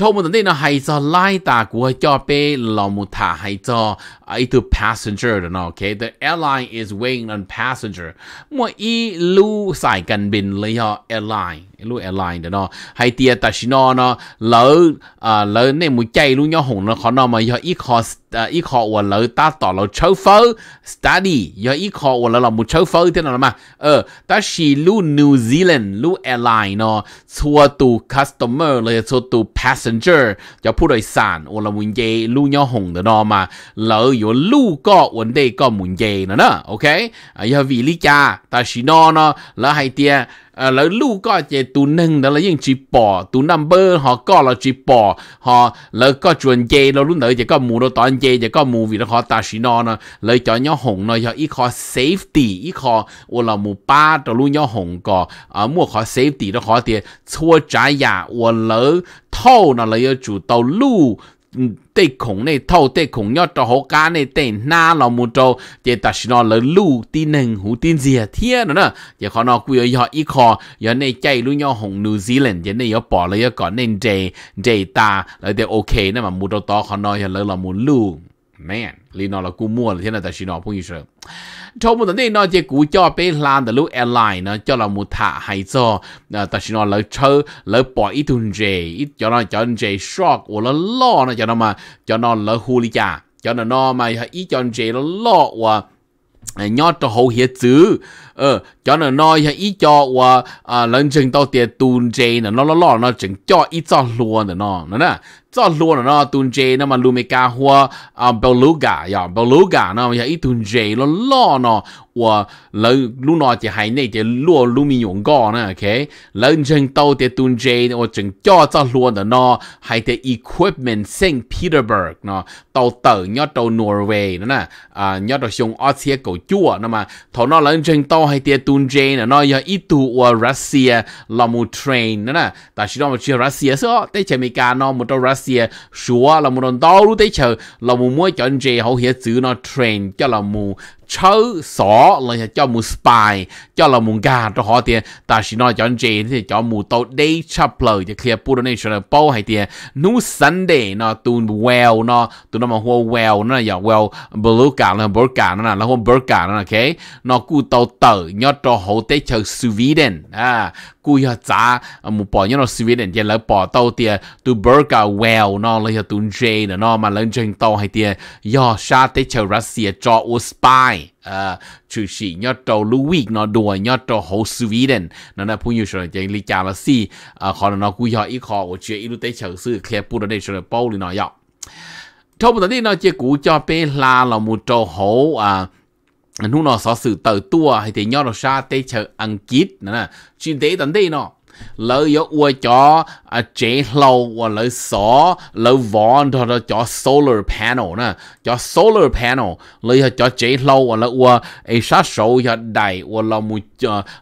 ทมันต้นแต่ไฮจอไล่ตากัวจอไปลอมุท่าห้จอไอตัว passenger นะโอเค the airline is w a i t i n g on passenger มัวอีลู่สายการบินเลยอ่ะ airline lu airline đó nó hay tia ta xin nó nó lỡ à lỡ nên mũi chạy luôn nhau hùng nó khó nó mà do ít khó à, ít khó và lỡ ta tỏ lỡ chấu phớ study do ít khó và lỡ là một chấu phớ thế nào mà ờ ta xì lu New Zealand lu airline nó xua tu customer là xua tu passenger cho phụ đội sản và là muốn dây lu nhau hùng đó nó mà lỡ yếu lu có vấn đề có muốn dây nữa đó ok à do vì lý cha ta xì nó nó lỡ hay tia à, lỡ có chế tù nâng đó là những chỉ bỏ tù number họ có là chỉ bỏ họ lỡ có chuẩn chế đó lúc nữa chỉ có mù đó toàn chế chỉ có mù vì nó họ ta xí nó nó cho nhau hồng nó cho ít họ safety ít họ ô là mù ba đó lúc nhau hồng có ờ, mua họ safety đó họ thì chua trái giả ô lỡ thâu nó lỡ chủ tàu lưu đi khủng này thâu đi khủng nhớ cho hố cá này đi na là một trâu để ta xin nó là lưu tin nâng hú tin gì thế nữa nè chỉ khó nó quý ở ít khó giờ này chạy luôn nhau hồng New Zealand giờ này giờ bỏ lại giờ còn nên J J ta lại để ok nữa mà một trâu to khó nó giờ là một lưu man li nó là cú mua là thế là tại sao nó không như sao thâu một tuần nó chỉ cú cho bé lan từ lúc airline nó cho là một thả hay cho ta sao nó lỡ chơi lỡ bỏ ít tuần rề ít cho nó cho rề shock hoặc là lo nó cho nó mà cho nó lỡ hù li cha cho nó nó mà ít cho rề nó lo hoặc nhót cho hậu hiệp chữ ờ cho nên nói ý cho và lần chừng tao tiệt tuôn chê nó nó nó nó chừng cho ý cho luôn nó nó nè cho luôn là nó tuần chế nó mà lu mê hoa à, beluga ya dạ, beluga nó ya ít tuần chế nó lo nó và lỡ lu nó chỉ hay này chỉ lu lu mi nhung gò nè ok lỡ chân tàu thì tuần chế và chân cho cho luôn là nó hay thì equipment Saint Petersburg nó tàu tàu nhớ tàu Norway nè à nhớ tàu sông Austria cổ chua nó mà thọ nó lỡ chân tàu hay thì tuần chế là nó ya ít tu và Russia là một train nè Ta chỉ nói một chuyện Russia số tại chỉ Mỹ nó một tàu xe xua là một đòn đau lúc đấy chờ là một mua chọn rẻ hậu hiệp chữ nó train cho là một chớ xó là cho mù spy cho là mù gà cho họ tiền ta chỉ nói cho anh chị thì cho mù tàu day chập chapler cho clear pu donation là bao hay tiền nu sunday nó tu well nó tu nó mà hô well nó là giờ well blue cả là bơ cả nó là nó hôn bơ cả nó là cái nó cu tàu tờ nhớ cho hậu tế chờ Sweden à cu giờ giá mù bỏ nhớ nó Sweden thì lấy bỏ tàu tiền tu bơ cả well nó là giờ tu J nó mà lên trên tàu hay tiền do sa tế chờ Russia cho u spy mai à chủ sĩ nhớ trâu Louis nó đùa nhớ trâu hồ Sweden nó là phụ nữ rồi chẳng lý cha là si à họ nó cú họ ít họ của chuyện ít lúc tới chờ sự kẹp bù đây rồi bao lì nó dọc trong một tí nó chỉ cú cho bé là là một trâu hồ à nó nó sở sự tờ tua hay thì nhớ nó xa tới chờ ăn kít nè chuyên tế tận đây nó lỡ yo ua cho à chế lâu và lỡ xó lỡ vỏ đó là cho solar panel nè cho solar panel lỡ cho chế lâu và lỡ ua ấy sát sầu cho đầy và lỡ mu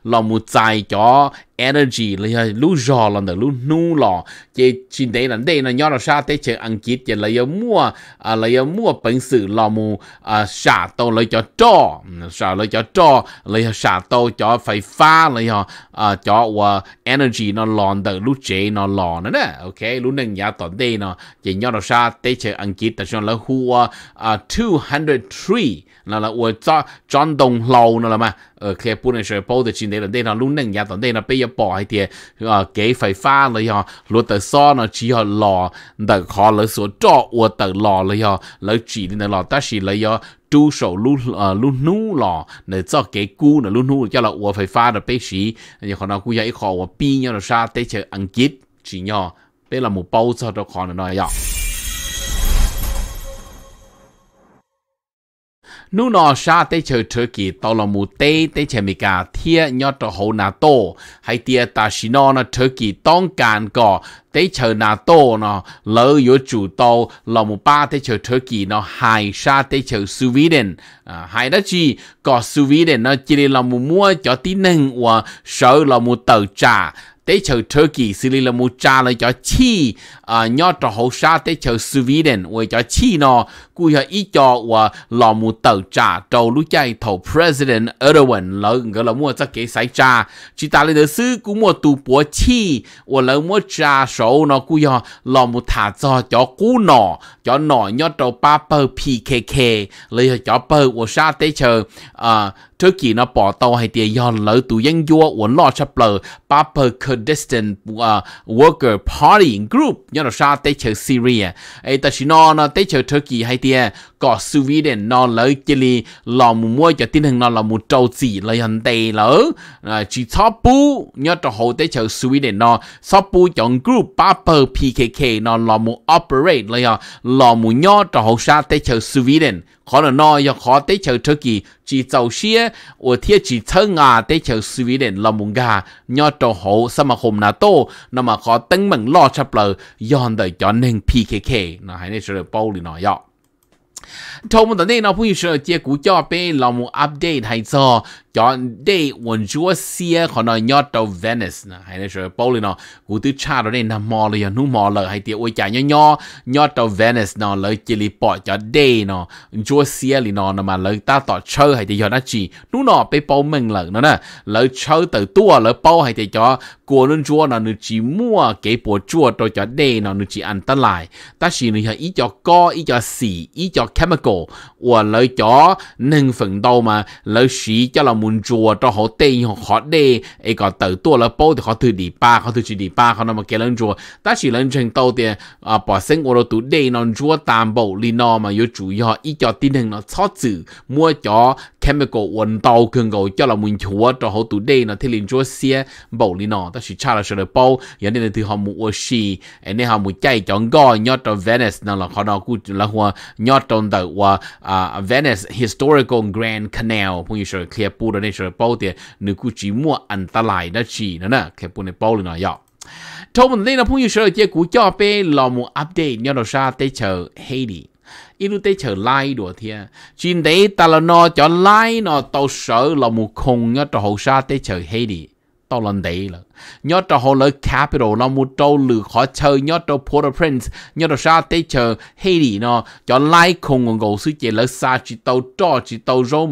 lỡ mu dài cho energy là lu giò là được lu nu lò chế chuyện đây là đây là nhỏ là sao thế chế ăn kít chế là yêu mua à là yêu mua bản sự là mù à xả tàu là cho trò ừ, xả là cho trò là xả tàu cho phải pha là à cho và energy nó lòn được lu chế nó lòn nữa nè ok lu nâng giá tận đây nó chế nhỏ là sao thế chế ăn kít tại sao là hua à two hundred three là là tôi cho chọn đồng lâu nữa là mà ở cái bữa nay sẽ bảo được chuyện đấy là đây là lúc nãy nhà tận đây là bây giờ bỏ thì à ờ, cái phải pha rồi ha lúc tới sau nó chỉ họ lò được họ lấy số cho tôi tới lò rồi ha lấy chỉ đến lò ta chỉ lấy ha chú sầu lu lu nu lò để cho cái cú là lu nu cho là tôi phải pha được bây giờ thì họ nào cũng vậy họ tôi pin nhau là sao để chơi ăn chết chỉ nhỏ bây là một bao cho cho họ nó nói nu nó sa tê chờ chờ kỳ tao là mù tê tê chờ mì cả thia nhớ cho hậu nà tô hay tia ta xí nó nó chờ kỳ tông càn cò tê chờ nà tô nó lỡ yếu chủ tàu là mù ba tê chờ chờ kỳ nó hài sa tê chờ Sweden à, hài chi có Sweden nó chỉ là mù mua cho tí nâng và sợ là mù tàu cha tế chờ Turkey xử lý là một trà là cho chi à nhớ cho hậu sa tế chờ Sweden với cho chi nó cú cho ý cho và lò một tờ trà trâu lúc chạy thầu President Erdogan là người là mua chắc kế xảy trà chỉ ta lên sư cú mua tù búa chi và là mua trà số nó cú cho lò một thả cho cho cú nọ cho nọ nhớ cho ba bờ PKK lấy cho bờ và sa tế chờ à trước khi nó bỏ tàu hay tiền do lỡ tù dân vua của lo chấp lờ Papua Kurdistan uh, Worker Party Group nhớ là sao tới chờ Syria ấy ta chỉ nó nó tới chờ trước khi hay tiền có Sweden nó lỡ chỉ li lò mù mua cho tin hình nó là một trâu chỉ là hình tây lỡ à, chỉ top bu nhớ cho hậu tới chờ Sweden nó top bu chọn group Papua PKK nó lò một operate là lò mù nhớ cho hậu sao tới chờ Sweden 可能呢要考得求出去，只早些我贴只称啊，得求思维人老蒙噶，要做好什么红那多，那么考登门落出来，要得要能 PKK，那还那时候包里那要。ทมตอนนี้เราผู้เชี่ยวชาญเจียกูจ่อเป้เรามูอัปเดตให้ซอ chọn đây quần chúa xia họ nói nhót đầu Venice nè hay nói rồi bao nọ cụ tứ cha đó đây nằm mò là nu mò là hay tiêu ôi chả nhó nhó nhót đầu Venice nọ lời chỉ li bỏ cho đây nọ chúa xia lì nọ mà lời ta tỏ chơi hay cho nó chỉ nu nọ bị bao mình lần nó nè lời chơi từ tua lời bao hay tiêu cho của nên chúa nọ nữ chỉ mua cái bộ chúa tôi cho đây nọ nữ chỉ ăn ta lại ta chỉ nữ ý cho co ý cho xì ý cho chemical và lời cho nâng phần đầu mà lời xì cho là muốn chùa cho họ tê họ khó đê ấy còn tự tua là bao thì họ thử đi ba họ thử chỉ đi ba họ nằm cái lần chùa ta chỉ lần chân tàu thì à bỏ sinh của nó tụ đê nó chùa tạm bộ li nó mà yêu chủ họ ý cho tin hình nó xót chữ mua cho chemical quần tàu cường cầu cho là muốn chùa cho họ tụ đê nó thì liền chùa xe bộ li nó ta chỉ cha là sẽ được bao giờ nên thì họ muốn ô xì nên họ muốn chạy chọn gọi nhớ cho Venice nó là họ nó cũng là hoa nhớ trong tàu à Venice historical Grand Canal cũng như sẽ clear bù 的那些包点，你估计莫安达来的起呢呢，可不能包了那样。同我们那朋友说了，这股价被老母 update，你要到啥得求黑的。一路得 chờ lai đùa thiên chuyện đấy ta là nó cho lai nó tàu sợ là một khùng nhá trò hậu sa tới chờ hay đi tao lần đấy nhớ cho hồ lợi capital nó mua trâu lử chơi nhớ cho Port-au-Prince nhớ cho sao tế Haiti nó cho lai không ngon gầu sư chế lợi chỉ tàu cho chỉ tàu rô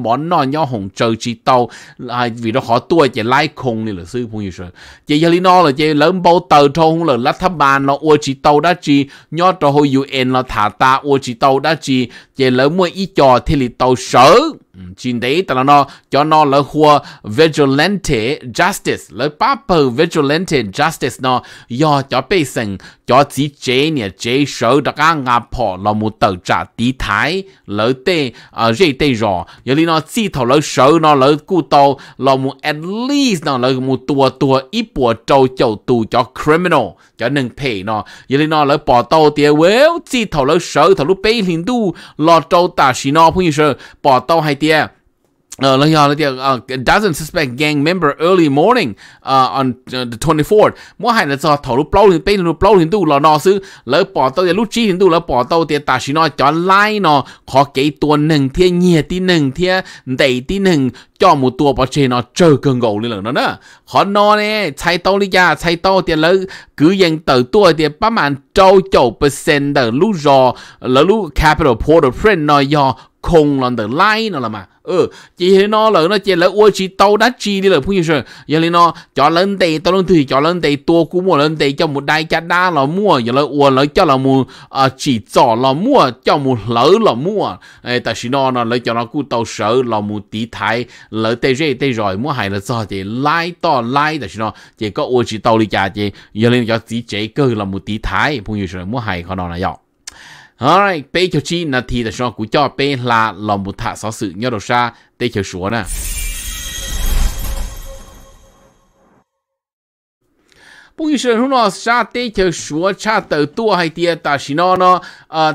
nhớ hồng chờ chỉ tàu à, vì nó khó tuổi chế lai không này là sư phong như sợ chế giờ lý là chế lớn bao tờ không là lát thấp bàn nó ua chỉ chỉ nhớ cho hồ UN nó thả ta ua chỉ chỉ chế lớn mua ý trò thì lì tàu sở chính ừ, đấy tức là nó cho nó là hua vigilante justice là proper vigilante justice nó do cho bây sinh cho chỉ chế nè chế số đặc cả ngà phò là một tờ trả tí thái lỡ tê ở à, dây tê rõ giờ đi nó chỉ thầu lỡ số nó lỡ cụ tàu là một at least nó là một tua tua ít bùa trâu chầu tù cho criminal cho nâng pay nó giờ đi nó lỡ bỏ tàu tiền well chỉ thầu lỡ số thầu lúc bây liền đu lo trâu ta xí nó phun sơ bỏ tàu hay yeah. Uh, uh, doesn't suspect gang member early morning uh, on uh, the 24th. Mua hai là sao thầu lúc lâu thì bây lúc lâu thì tu là nó sư lỡ bỏ tàu thì lúc chi thì tu lỡ bỏ tàu thì ta chỉ nói cho lai nó khó cái tuần nừng thia nhẹ tí nừng thia đầy tí nừng cho một tua bỏ chê nó chờ cơn gầu lên lần nó nè Khó nó nè, chạy tàu đi ra, chạy tàu thì lỡ cứ dân tờ tua thì bắt màn trâu chầu percent tờ lúc rò lỡ lúc capital port of print nó do không là được 空了的来呢了嘛，呃，这些呢了那这了我去到达这里了，朋友说，原来呢叫人得到人对叫人得多估摸人得叫木大家大了摸，原来我了叫了木啊 chỉ ừ, cho là mua cho một lỡ là mua ấy tại sao nó nó lấy cho nó cú tàu sợ là một tí thái lỡ tay rê tay rồi mua hay là do thì lái to lái tại sao nó chỉ có ô chỉ tàu đi chả chỉ giờ lên cho chỉ chế cơ là một tí thái phong như rồi mua hay khó nó là dọc Alright, bây giờ chỉ là thì là cho cú cho bây là lòng một thả sáu sự nhớ đầu xa, bây giờ xuống nè. bung yi shen huno sha te chờ shuo cha te tu hai tia ta shino no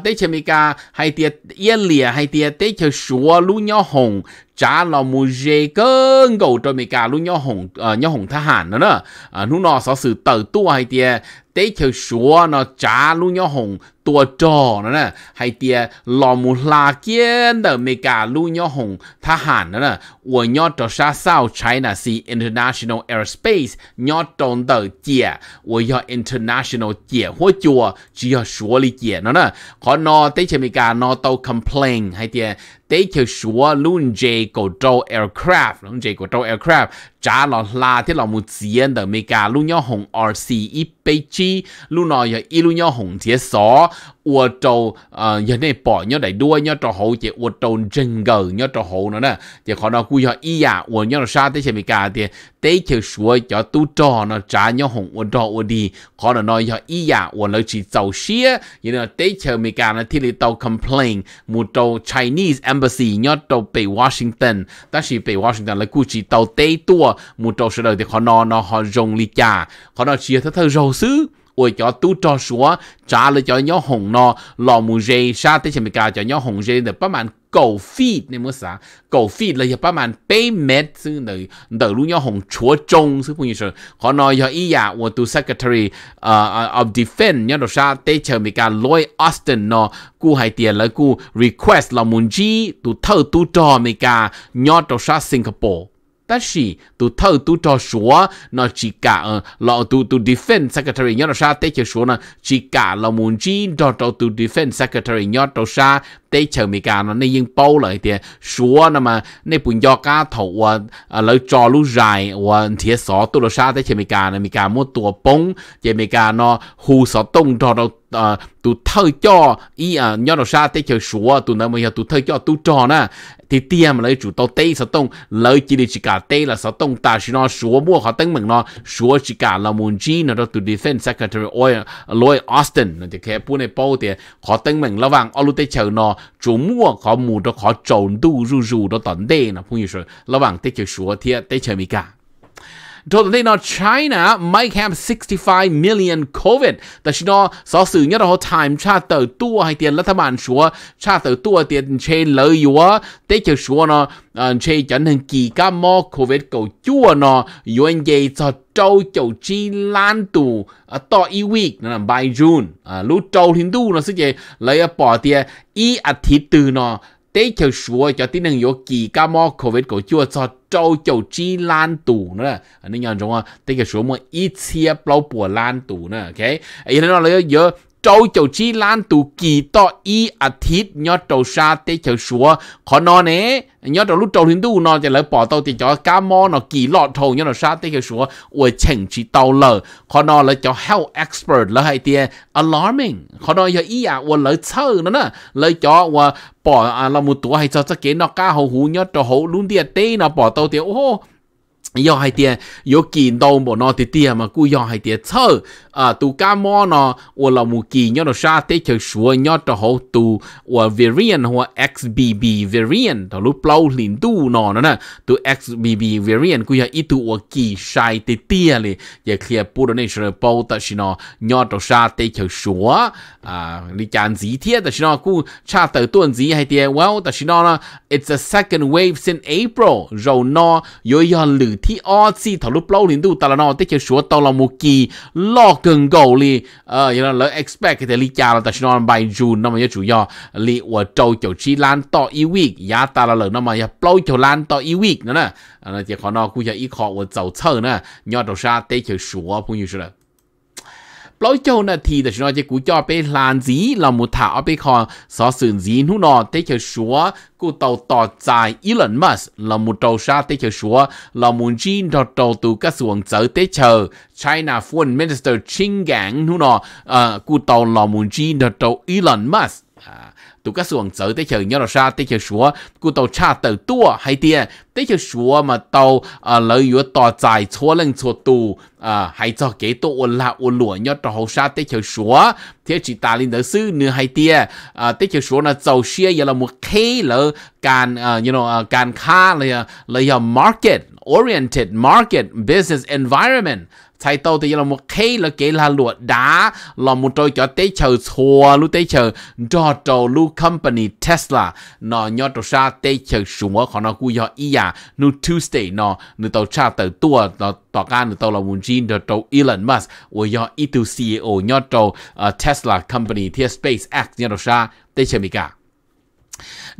te che mi ka hai tia, ye lia hai tia để chờ shuo lu nyo hong trả là một dễ cơn cầu cho mình cả luôn nhau hồng ờ, nhau hồng thà hàn nữa nữa ờ, lúc nào sau sự tờ tua hay tiề tế theo số nó trả luôn nhau hồng tua trò nữa nè hay tiề là một la kia đờ mình cả luôn nhau hồng thà hàn nữa nè của nhau cho xa sao China si international airspace nhau trong tờ tiề của nhau international tiề hoa chùa chỉ là số lý tiề nữa nè có nó tế theo mình cả nó tàu complain hay tiề tế chờ sủa luôn dây cổ trâu aircraft luôn dây cổ trâu aircraft trả lọ la thế lọ một diễn đờ mấy cả lúc nhau hồng RC IPG lúc nào giờ ít lúc nhau hồng chế xó ua trâu ờ giờ này bỏ nhau đại đuôi nhau trò hậu chỉ ua trâu rừng gờ nhau trò hậu nữa nè thì khó nói cú giờ ít à ua nhau sa thế mấy cả thì tế chế xuôi cho tu trò nó trả nhau hồng ua trò ua đi khó đó nói giờ ít à ua lợi chỉ giàu xía giờ là tế chế mấy cả nó thì lý tàu complain một trâu Chinese embassy nhau trâu bị Washington ta chỉ bị Washington là cú chỉ tàu tế tua một trâu sữa đời thì họ nó nó họ rồng li chà họ nó chia thơ thơ râu xứ ôi cho tu cho súa trả lời cho nhó hồng nó lò mù dê sa tới chèm cả cho nhó hồng dê được bắt màn cầu phi nên mới mua 啥 cầu phi là giờ bắt màn bê mét sư để để lúc nhó hồng chúa trông sư phụ như sư họ nói cho ý ya dạ của tu secretary ờ, ờ, of defense nhớ được sa tới chèm cả Lloyd Austin nó cú hay tiền là cú request là muốn gì tu thâu tu cho mình cả nhó được sa Singapore thâu cho nó chỉ cả ờ, lọ tu tu defense secretary nhớ nó sa tế cho số nó chỉ cả là muốn chỉ đó đó tu defense secretary nhớ đó sa tế chờ mi cả nó nên yên bao lại thì số nó mà nên bùn do cá thầu à ờ, ờ, lỡ cho lũ dài và thiệt sọ tu là sa tế chờ mi cả nó mi cả mua tua bông chờ mi cả nó hù sọ tung đó đó à tu thơ cho ý à nhớ đó sa tế chờ số tu nói mà tu thơ cho tu cho à thì tiêm lấy chủ tàu tây sao tông lấy chỉ để chỉ cả tây là sao tông ta chỉ nó số mua họ tăng mình nó số chỉ cả là muốn chi nó đó tụi defense secretary oil Lloyd Austin nó thì cái bữa này bao thì họ tăng mình là vàng ở lúc tây chờ nó chủ mua họ mua đó họ trộn đủ rù rù đó tận đây nó phong như rồi là vàng tây chờ số thì tây chờ mì cả Totally nó China might have 65 million COVID. Tại chỉ nó số sự nhất là time cha tờ tua hay tiền là thằng bạn số cha tờ tua tiền chê lợi yếu tế chờ số nó ờ, chê chẳng hình kỳ ca mò COVID cầu chua nó yuan dây cho châu châu chi lan tù ờ, to y week nó là by June. Ờ, Lúc châu hindu nó sẽ lấy bỏ tiền y ạt thịt từ nó tế theo sủa cho tí năng yếu kỳ ca mò covid của chua cho châu châu chi lan tù nữa nên nhận trong ờ, tế theo sủa mà ít chia bao bùa lan tù nữa ok ấy nó là yếu trâu chầu chi lan tù kỳ to y à thịt nhớ trâu sa tế chầu súa khó nó nè nhớ trâu lúc trâu hình đu nó chả lấy bỏ tàu thì cho cá mò nó kỳ lọ trâu nhớ nó sa tế chầu súa ủa chỉnh chỉ tàu lờ khó nó là cho health expert là hay tiền alarming khó nó giờ y à ủa lấy sơ nó nè lấy cho ủa bỏ à là một tuổi hay cho cái nó cá hầu hú nhớ trâu hầu luôn tiền tê nó bỏ tàu thì ô 又係啲有見到冇嗱啲啲啊嘛，故樣係啲錯啊！杜家摩呢，我老母見咗度沙啲就說咗度好杜我 variant 或 XBB variant 度路包連度呢呢，杜 XBB variant 故樣一度我記晒啲啲咧，也可以不到那時候包的是呢，咗度沙啲就說啊，你講幾天的是呢，故差頭段子係啲 well 的是呢，it's a second wave since April，然後呢有要旅 thi o si thảo lúc lâu liền đủ ta là nó tích cho số li ờ như là lỡ expect cái li cha là ta sẽ nói bài chủ yếu li ở châu chi lan to y week giá ta là lỡ nó mà lan to y week nè ờ, nó chỉ có nó cũng chỉ ít khó ở châu chợ nhớ đầu xa tích cho số như thế lối châu nè thì để chúng ta cho bé lan gì là một thảo bé con sở sườn gì nu nọ thế cho số cú tàu tỏ dài Elon Musk là một tàu xa thế cho số là một chín cho tàu từ các xuống tới thế chờ China Foreign Minister Ching Gang nu nọ à, cú tàu là một chín cho Elon Musk tụ các xuồng chở tới chờ nhớ là sao tới chờ xuống, của tàu cha tàu tua hay tiền tới chờ xuống mà tàu à lợi nhuận tàu dài chúa lên chúa tù à hay cho cái tổ ổn là ổn lụa nhớ tàu hậu sa tới chờ xuống thế chỉ ta linh tới sư nữa hay tiền à tới chờ xuống là tàu xe giờ là một khi là can à, you know uh, à, can kha là là market oriented market business environment sai tàu thì là một khi là cái là lụa đá là một trò cho tế chờ xua lu tế chờ cho trò lu company Tesla nó nhỏ trò sa tế chờ súng khó nó cú do ý à nu Tuesday nó nu tàu cha tàu tua nó tòa ca nu tàu là một jean đó trò Elon Musk ở do ý tu CEO nhỏ trò ờ, Tesla company thì SpaceX nhỏ trò sa tế chờ mi cả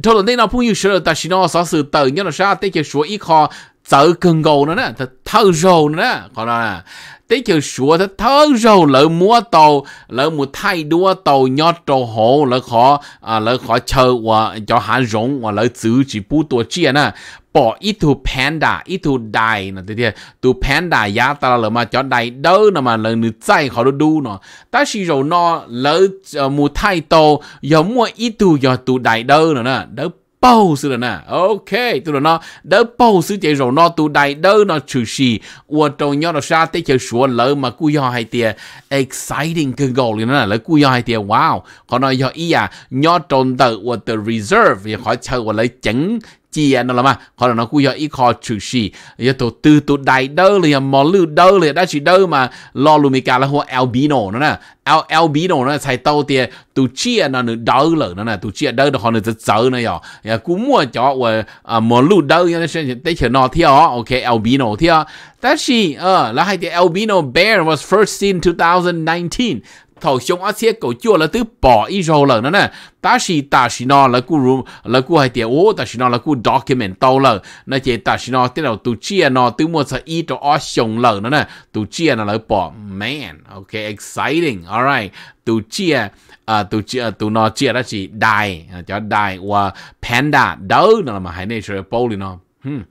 Thôi là nên nào cũng yêu sửa, ta xin nó sở sự tờ nhớ là sao, tế chờ sửa ý khó sợ cần gầu nữa nè thật thơ râu nữa nè còn là tí chờ sủa thật thơ râu lỡ mua tàu lỡ mua thay đua tàu nhót trầu hồ, lỡ khó à, lỡ khó chờ và cho hạ rộng và lỡ giữ chỉ bù tua chia à nè bỏ ít thu panda ít thu đài nè thế thì tu panda giá ta là lỡ mà cho đài đỡ nè mà lỡ nửa chạy khó đu đu nè ta chỉ rồi nó lỡ ờ, mua thay tàu giờ mua ít thu giờ tu đài đỡ nữa nè đỡ bao sư nè ok tụi nó đỡ bao sư chạy rồi nó tụi đại đỡ nó trừ xì ua trâu nhau nó ra tới chờ sủa lỡ mà cú yo hai tia exciting cơ gồ liền nè lỡ cú yo hai tia wow còn nói yo ý à nhau trồn tờ ua tờ reserve thì khỏi chờ ua lấy chẳng chỉ nó là mà họ là nó cũng do ít khó chủ sĩ giờ tổ tư tổ đại đơ là mò lưu đơ là đã chỉ đơ mà lo lùm cái là hoa albino nó nè al albino nó sai tàu tiền tổ chia nó nữa đơ lợ nó nè tổ chia đơ họ nữa sợ nó nhỏ giờ cũng mua cho và mò lưu đơ nó sẽ tới chờ nó theo ok albino theo That's she. Ờ, uh, là hai albino bear was first seen 2019 thầu xuống ở xe cầu chua là thứ bỏ ý rồi lần đó nè ta xì ta xì nó là cú room là cú hay tiền ố ta xì nó là cú document tàu lần nó chỉ ta xì nó tiếp đầu tụ chia nó tứ mua sợ ý cho ở xuống lần đó nè tụ chia nó là bỏ man ok exciting alright tụ chia à tụ chia à, tụ nó chia đó chỉ đài à, cho đài và panda đâu nó là mà hãy nên chơi bowling nó hmm.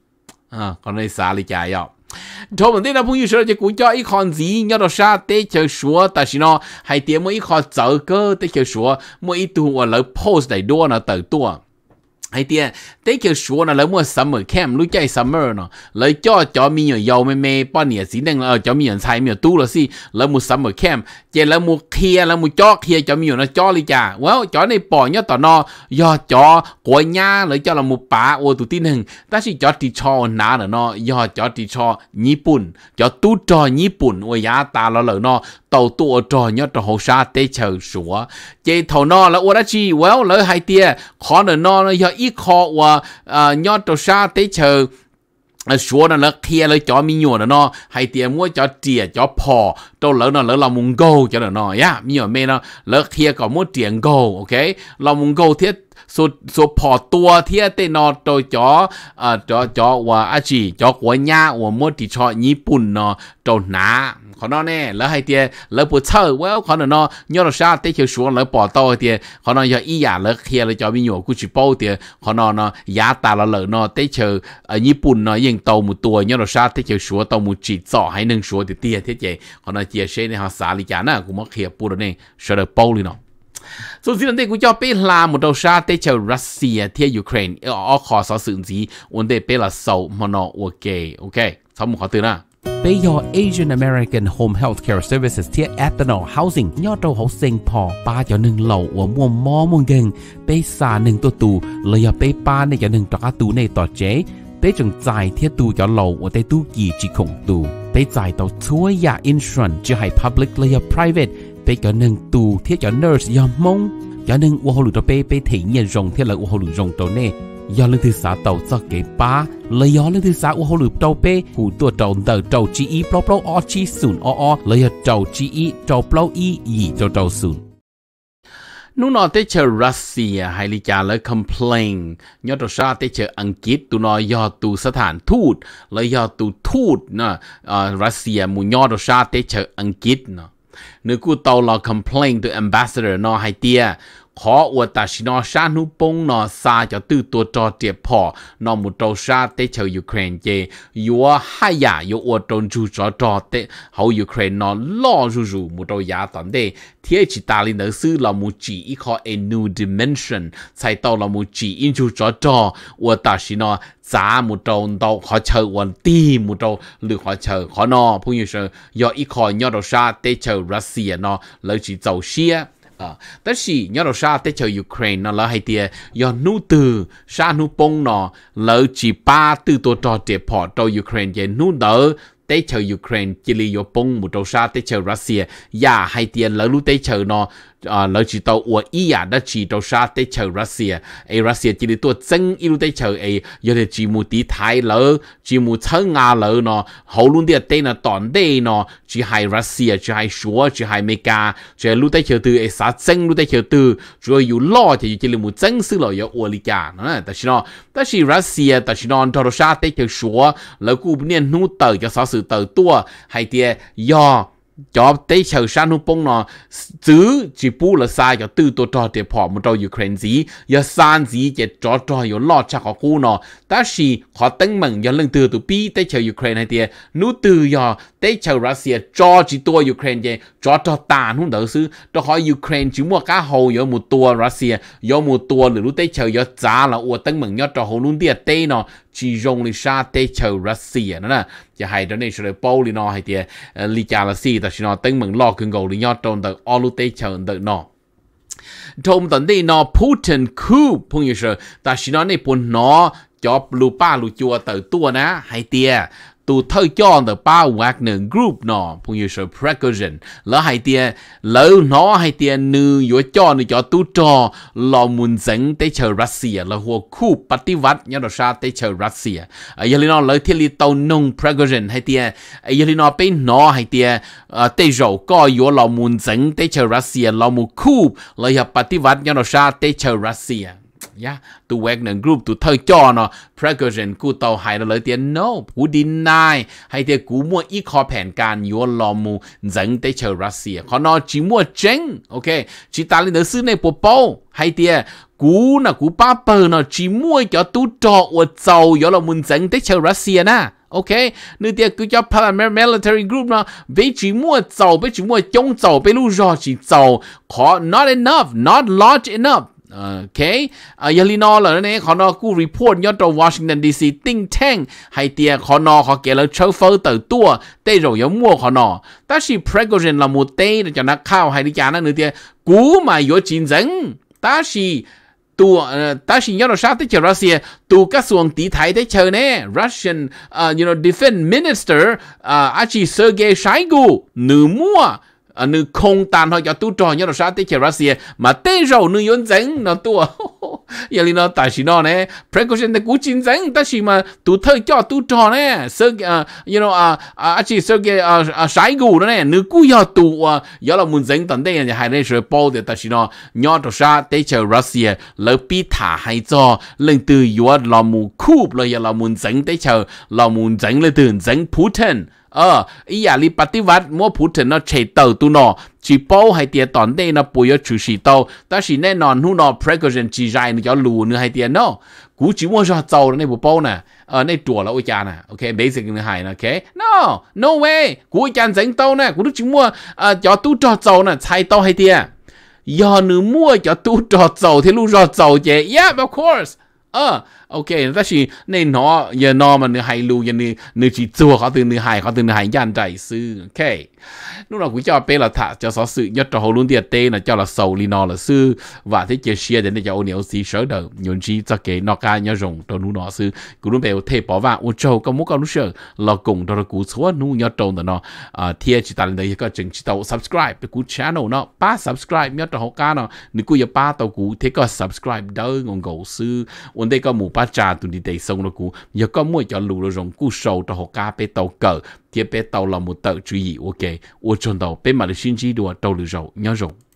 à, còn đây xả lý chạy rồi 他们那那朋友说，这国家一看钱，要到啥得就说，但是呢，还点么一看走个得就说，么一度我来 post 得多呢，得多。ไอเดียได้เกี่ยวชัวนะแล้วมั่วซัมเมอร์แคมป์รู้ใจซัมเมอร์เนาะแล้วจ่อจ่อมีอย่างยาวไม่เมย์ป้อนเนี่ยสีแดงแล้วจ่อมีอย่างชายมีอย่างตู้ละสิแล้วมั่วซัมเมอร์แคมป์ chế là một thia là một chó thia cho mình nó chó đi chà wow chó này bỏ nhớ tỏ nó do chó của nhà lấy cho là một bà ô tụi tin hình ta chỉ chó thì cho ná là nó do chó thì cho nhật bản cho tu cho nhật bản ô giá ta là lời nó tàu tụ trò nhớ trò hồ sa tê chờ sủa chế thầu nó là ô đã chi wow lấy hai tia khó là nó do ít khó ô ờ, nhớ trò sa tê chờ số ờ, nó lỡ thia lỡ chó mi nhùa nó hay tiền mua chó chìa chó pò đâu lỡ nó lỡ là mùng gâu cho nó nó nhá, mi nhụa mê nó lỡ thia có mua tiền gâu ok lòng mùng gâu thiết สุดสุดพอตัวเทียเตนอโตจอเอ่อจอจอว่าอาชีจอหัวหญ้าหัวมดที่ชอญี่ปุ่นเนาะจหนาขอนอแน่แล้วให้เตียแล้วปวดเช่าว่าขอนอนอยอดชาติเขียวชวนแล้วปอตัวเตียขอนอยาอีหยาแล้วเคลียร์เลยจอวิญญาณกุชิโป้เตียขอนอนอยาตาละเลยนอเตเชอญี่ปุ่นเนาะยิงโตหมูตัวยอดชาติเขียวชวนโตหมูจีจ่อให้หนึ่งชวนเตียเตียเจขอนอเจียเชนในภาษาลิจานะกูมาเคลียร์ปูนเองเชิดโป้เลยเนาะ so zi nde gujo pe la mo do sha te che russia te ukraine ờ, o kho so sun zi un de pe la so mo no ok, okay sa mo kho tu na bây giờ Asian American Home Health Care Services thiết ethanol housing nhỏ trâu hậu sinh phò ba cho nâng lầu của mua Mo mua gần bây xa nâng tổ tù lời ở bây ba này cho nâng trả tù này tỏ chế bây chẳng giải thiết tù cho lầu của tây tu kỳ chỉ khổng tù bây giải tàu chúa ya insurance chứ hay public lời ở private bé cho nên tu thế cho nurse do mong cho nên u hồ lụ cho bé bé thể nhiên rồng thế là u hồ lụ rồng tàu nè do lên thứ xã tàu cho cái ba lấy do lên thứ xã u hồ lụ tàu bé hủ tua tàu tờ tàu chi ý blo blo o chi sùn o o lấy tàu chi ý tàu blo ý ý tàu tàu sùn nó nó tới chờ Russia hay lý trả lời complain nhớ đồ sa tới chờ Anh Kiết tụ nó do tụ sát thản thụt lời do tụ thụt nè ờ, Russia muốn nhớ đồ sa Anh Kiết nè nếu cô tàu là complain to ambassador nó hay tia à, khó của ta xin nó sa nu bông nó sa cho tư tổ trò tiệp họ nó một trâu sa tế chờ Ukraine chê yếu hai giả yếu ở trong chú trò trò tế hậu Ukraine nó lo rù rù một trâu giả toàn tế thế chỉ ta linh đỡ sư là một chỉ ít a new dimension sai tao là một chỉ in chú trò trò của ta xin nó giá một trâu tao khó chờ quần ti một trâu lựa khó chờ khó nó phụ như sơ do ít khó nhau đầu sa tế chờ Russia nó lấy chỉ giàu xia à tất sĩ nhớ đâu sa tới chờ Ukraine nó là hay tiề do nu từ sa nu bông nó lỡ chỉ ba từ tổ trò tiệp họ cho Ukraine về nu đỡ tới chờ Ukraine chỉ li yo bông một đầu sa tới chờ Russia ya dạ, hay tiề lỡ lúc tới chờ nó 啊，เราจีตัวอวอียาดัจีตัวชาติเชอรัสเซียไอรัสเซียจีตัวจริงอีลูเชอไอยูเดจีมูตีไทยเลยจีมูเชงอาเลยเนาะเขาลุ่นเดียเตนะตอนเดเนาะจีไฮรัสเซียจีไฮชัวจีไฮเมกาจีลูเเชอตือไอสาจริงลูเเชอตือจีอยู่ล่อจีอยู่จีลูมูจริงซึ่งเราอยู่อวลิกาเนาะแต่ชิโนแต่ชิรัสเซียแต่ชิโนตัวชาติเชอชัวแล้วกูเนี่ยนู่เตอร์จะสาวสื่อเตอร์ตัวไฮเดียย่อ cho tế chờ sa nu bông nọ, giữ chỉ bu là sai cho từ tổ trò để bỏ một trò Ukraine gì giờ san gì để trò trò giờ lo chắc họ cú nọ, ta chỉ họ tăng mừng giờ lần từ từ bi tế chờ Ukraine này thì nút từ giờ tế chầu Russia cho chỉ tua Ukraine vậy cho cho tàn không đỡ xứ cho hỏi Ukraine chỉ mua cá hồ do một tua Russia do một tua lửa lúc tế chầu do giá là ua tấn mừng nhớ cho hồ luôn tiền tế nó chỉ dùng lý sa tế chầu Russia nữa nè giờ hay đó nên sẽ bao lý nó hay tiền ờ, lý cha là gì ta chỉ nó tấn mừng lo cường cầu lý nhớ trong tờ all lúc tế chầu tờ nó trong tận đây nó Putin coup phong như thế ta chỉ nói này bốn nó cho lù ba lù chùa tờ tua ná hay tiền tu thơ cho the ba wạc nè group nó phong yêu sở precaution lỡ hai tia lỡ nó hai tia nư yếu cho nư cho tu cho lò muốn dẫn tới chờ Russia là hồ khu bắt tí vắt nhớ đồ xa tới chờ Russia ở giờ nó lỡ thiên lý tàu nông precaution hai tia ở giờ nó bên nó hai tia ờ, tới rầu có yếu lò muốn dẫn tới chờ Russia lò mù khu lỡ hiệp bắt tí vắt nhớ đồ xa tới chờ Russia 呀，tu Wagner Group tu thời cho nó Prigozhin cú tàu hay là lời tiền no cú deny hay thì cú mua ít khó phèn can yếu lo mu dẫn tới chờ Russia khó nó chỉ mua chén ok chỉ ta lên sư này bộ po hay thì cú là cú ba bờ nó chỉ mua cho tu trọ ở tàu yếu lo muốn dẫn tới chờ Russia na ok nữ tiệt cứ cho paramilitary group nó về chỉ mua tàu về chỉ mua chống tàu về lu do chỉ tàu khó not enough not large enough okay à giờ lino là nè họ cú report nhớ trong Washington DC think tank hay tiệt họ nó họ kể là châu từ tua tây rồi giống mua họ nó ta chỉ là một tây để cho nó khao hay đi chán nó nữa cú mà yếu chiến dân ta chỉ tu ờ, ta chỉ nhớ là sao tới chờ các xuồng tí thái tới chờ nè Russian ờ, you know defense minister uh, Sergei Shoigu nửa mua à nữ không tan họ cho tu trò nhớ nó sát tế chơi Russia mà tế rầu nữ yến dân nó tu à, giờ li nó tại chỉ nó nè precaution để cú chín dân ta chỉ mà tu thơ cho tu trò nè sơ à, you know à à, à chỉ sơ cái à sái gù đó nè nữ cú giờ tu à giờ là muốn dân tận đây là hai đây rồi bao để ta chỉ nó nhớ nó sát tới chơi Russia lỡ bị thả hay cho lần từ yếu là mù cúp rồi giờ là muốn dân tế chơi là muốn dân lên từ dân Putin ờ ý à li bắt đi mua phụ thần nó chạy tàu tu nọ chỉ bao hay tiền tòn đây nó bùi ở chủ sĩ tàu ta chỉ nên nọ nu nọ precaution chỉ dài nó cho lù hay tiền nó cú chỉ mua cho tàu này bộ bao nè ờ này chùa là ôi cha nè ok basic nữa hay nè ok no no way cú cha dành tàu nè cú chỉ mua ờ cho tu cho tàu nè chạy tàu hay tiền giờ nữa mua cho tu cho tàu thì lu cho tàu chứ yeah of course ờ ok ta chỉ nên nó giờ nó mà nửa hai lưu giờ nửa nửa chỉ chùa họ từ nửa hai họ từ nửa hai gian trải sư ok lúc nào cũng cho bé là thả cho xó sự nhất cho hồ luôn tê là cho là sầu li nó là sư và thế chia chia đến để cho ô nhiều xí sớ đờ chi cho kế nó ca nhớ rồng cho nu nó sư cũng lúc bé thế bỏ vào châu có muốn có lúc sớ là cùng đó cú số nu nhớ trâu nó à thiệt chỉ ta lên đây có chỉ tàu subscribe cái cú channel nó ba subscribe nhớ cho hồ nó nếu cú giờ ba tàu cú thế có subscribe đỡ ngon gấu sư ổn đây có một ba cha tụi đi đầy sông nó cũ nhớ có mua cho lù rồi rồng cú sâu cho họ cá bé tàu cờ thì bé tàu là một tàu chú ý ok ô chọn tàu bé mà là xin chỉ đùa tàu lù rầu nhớ rồng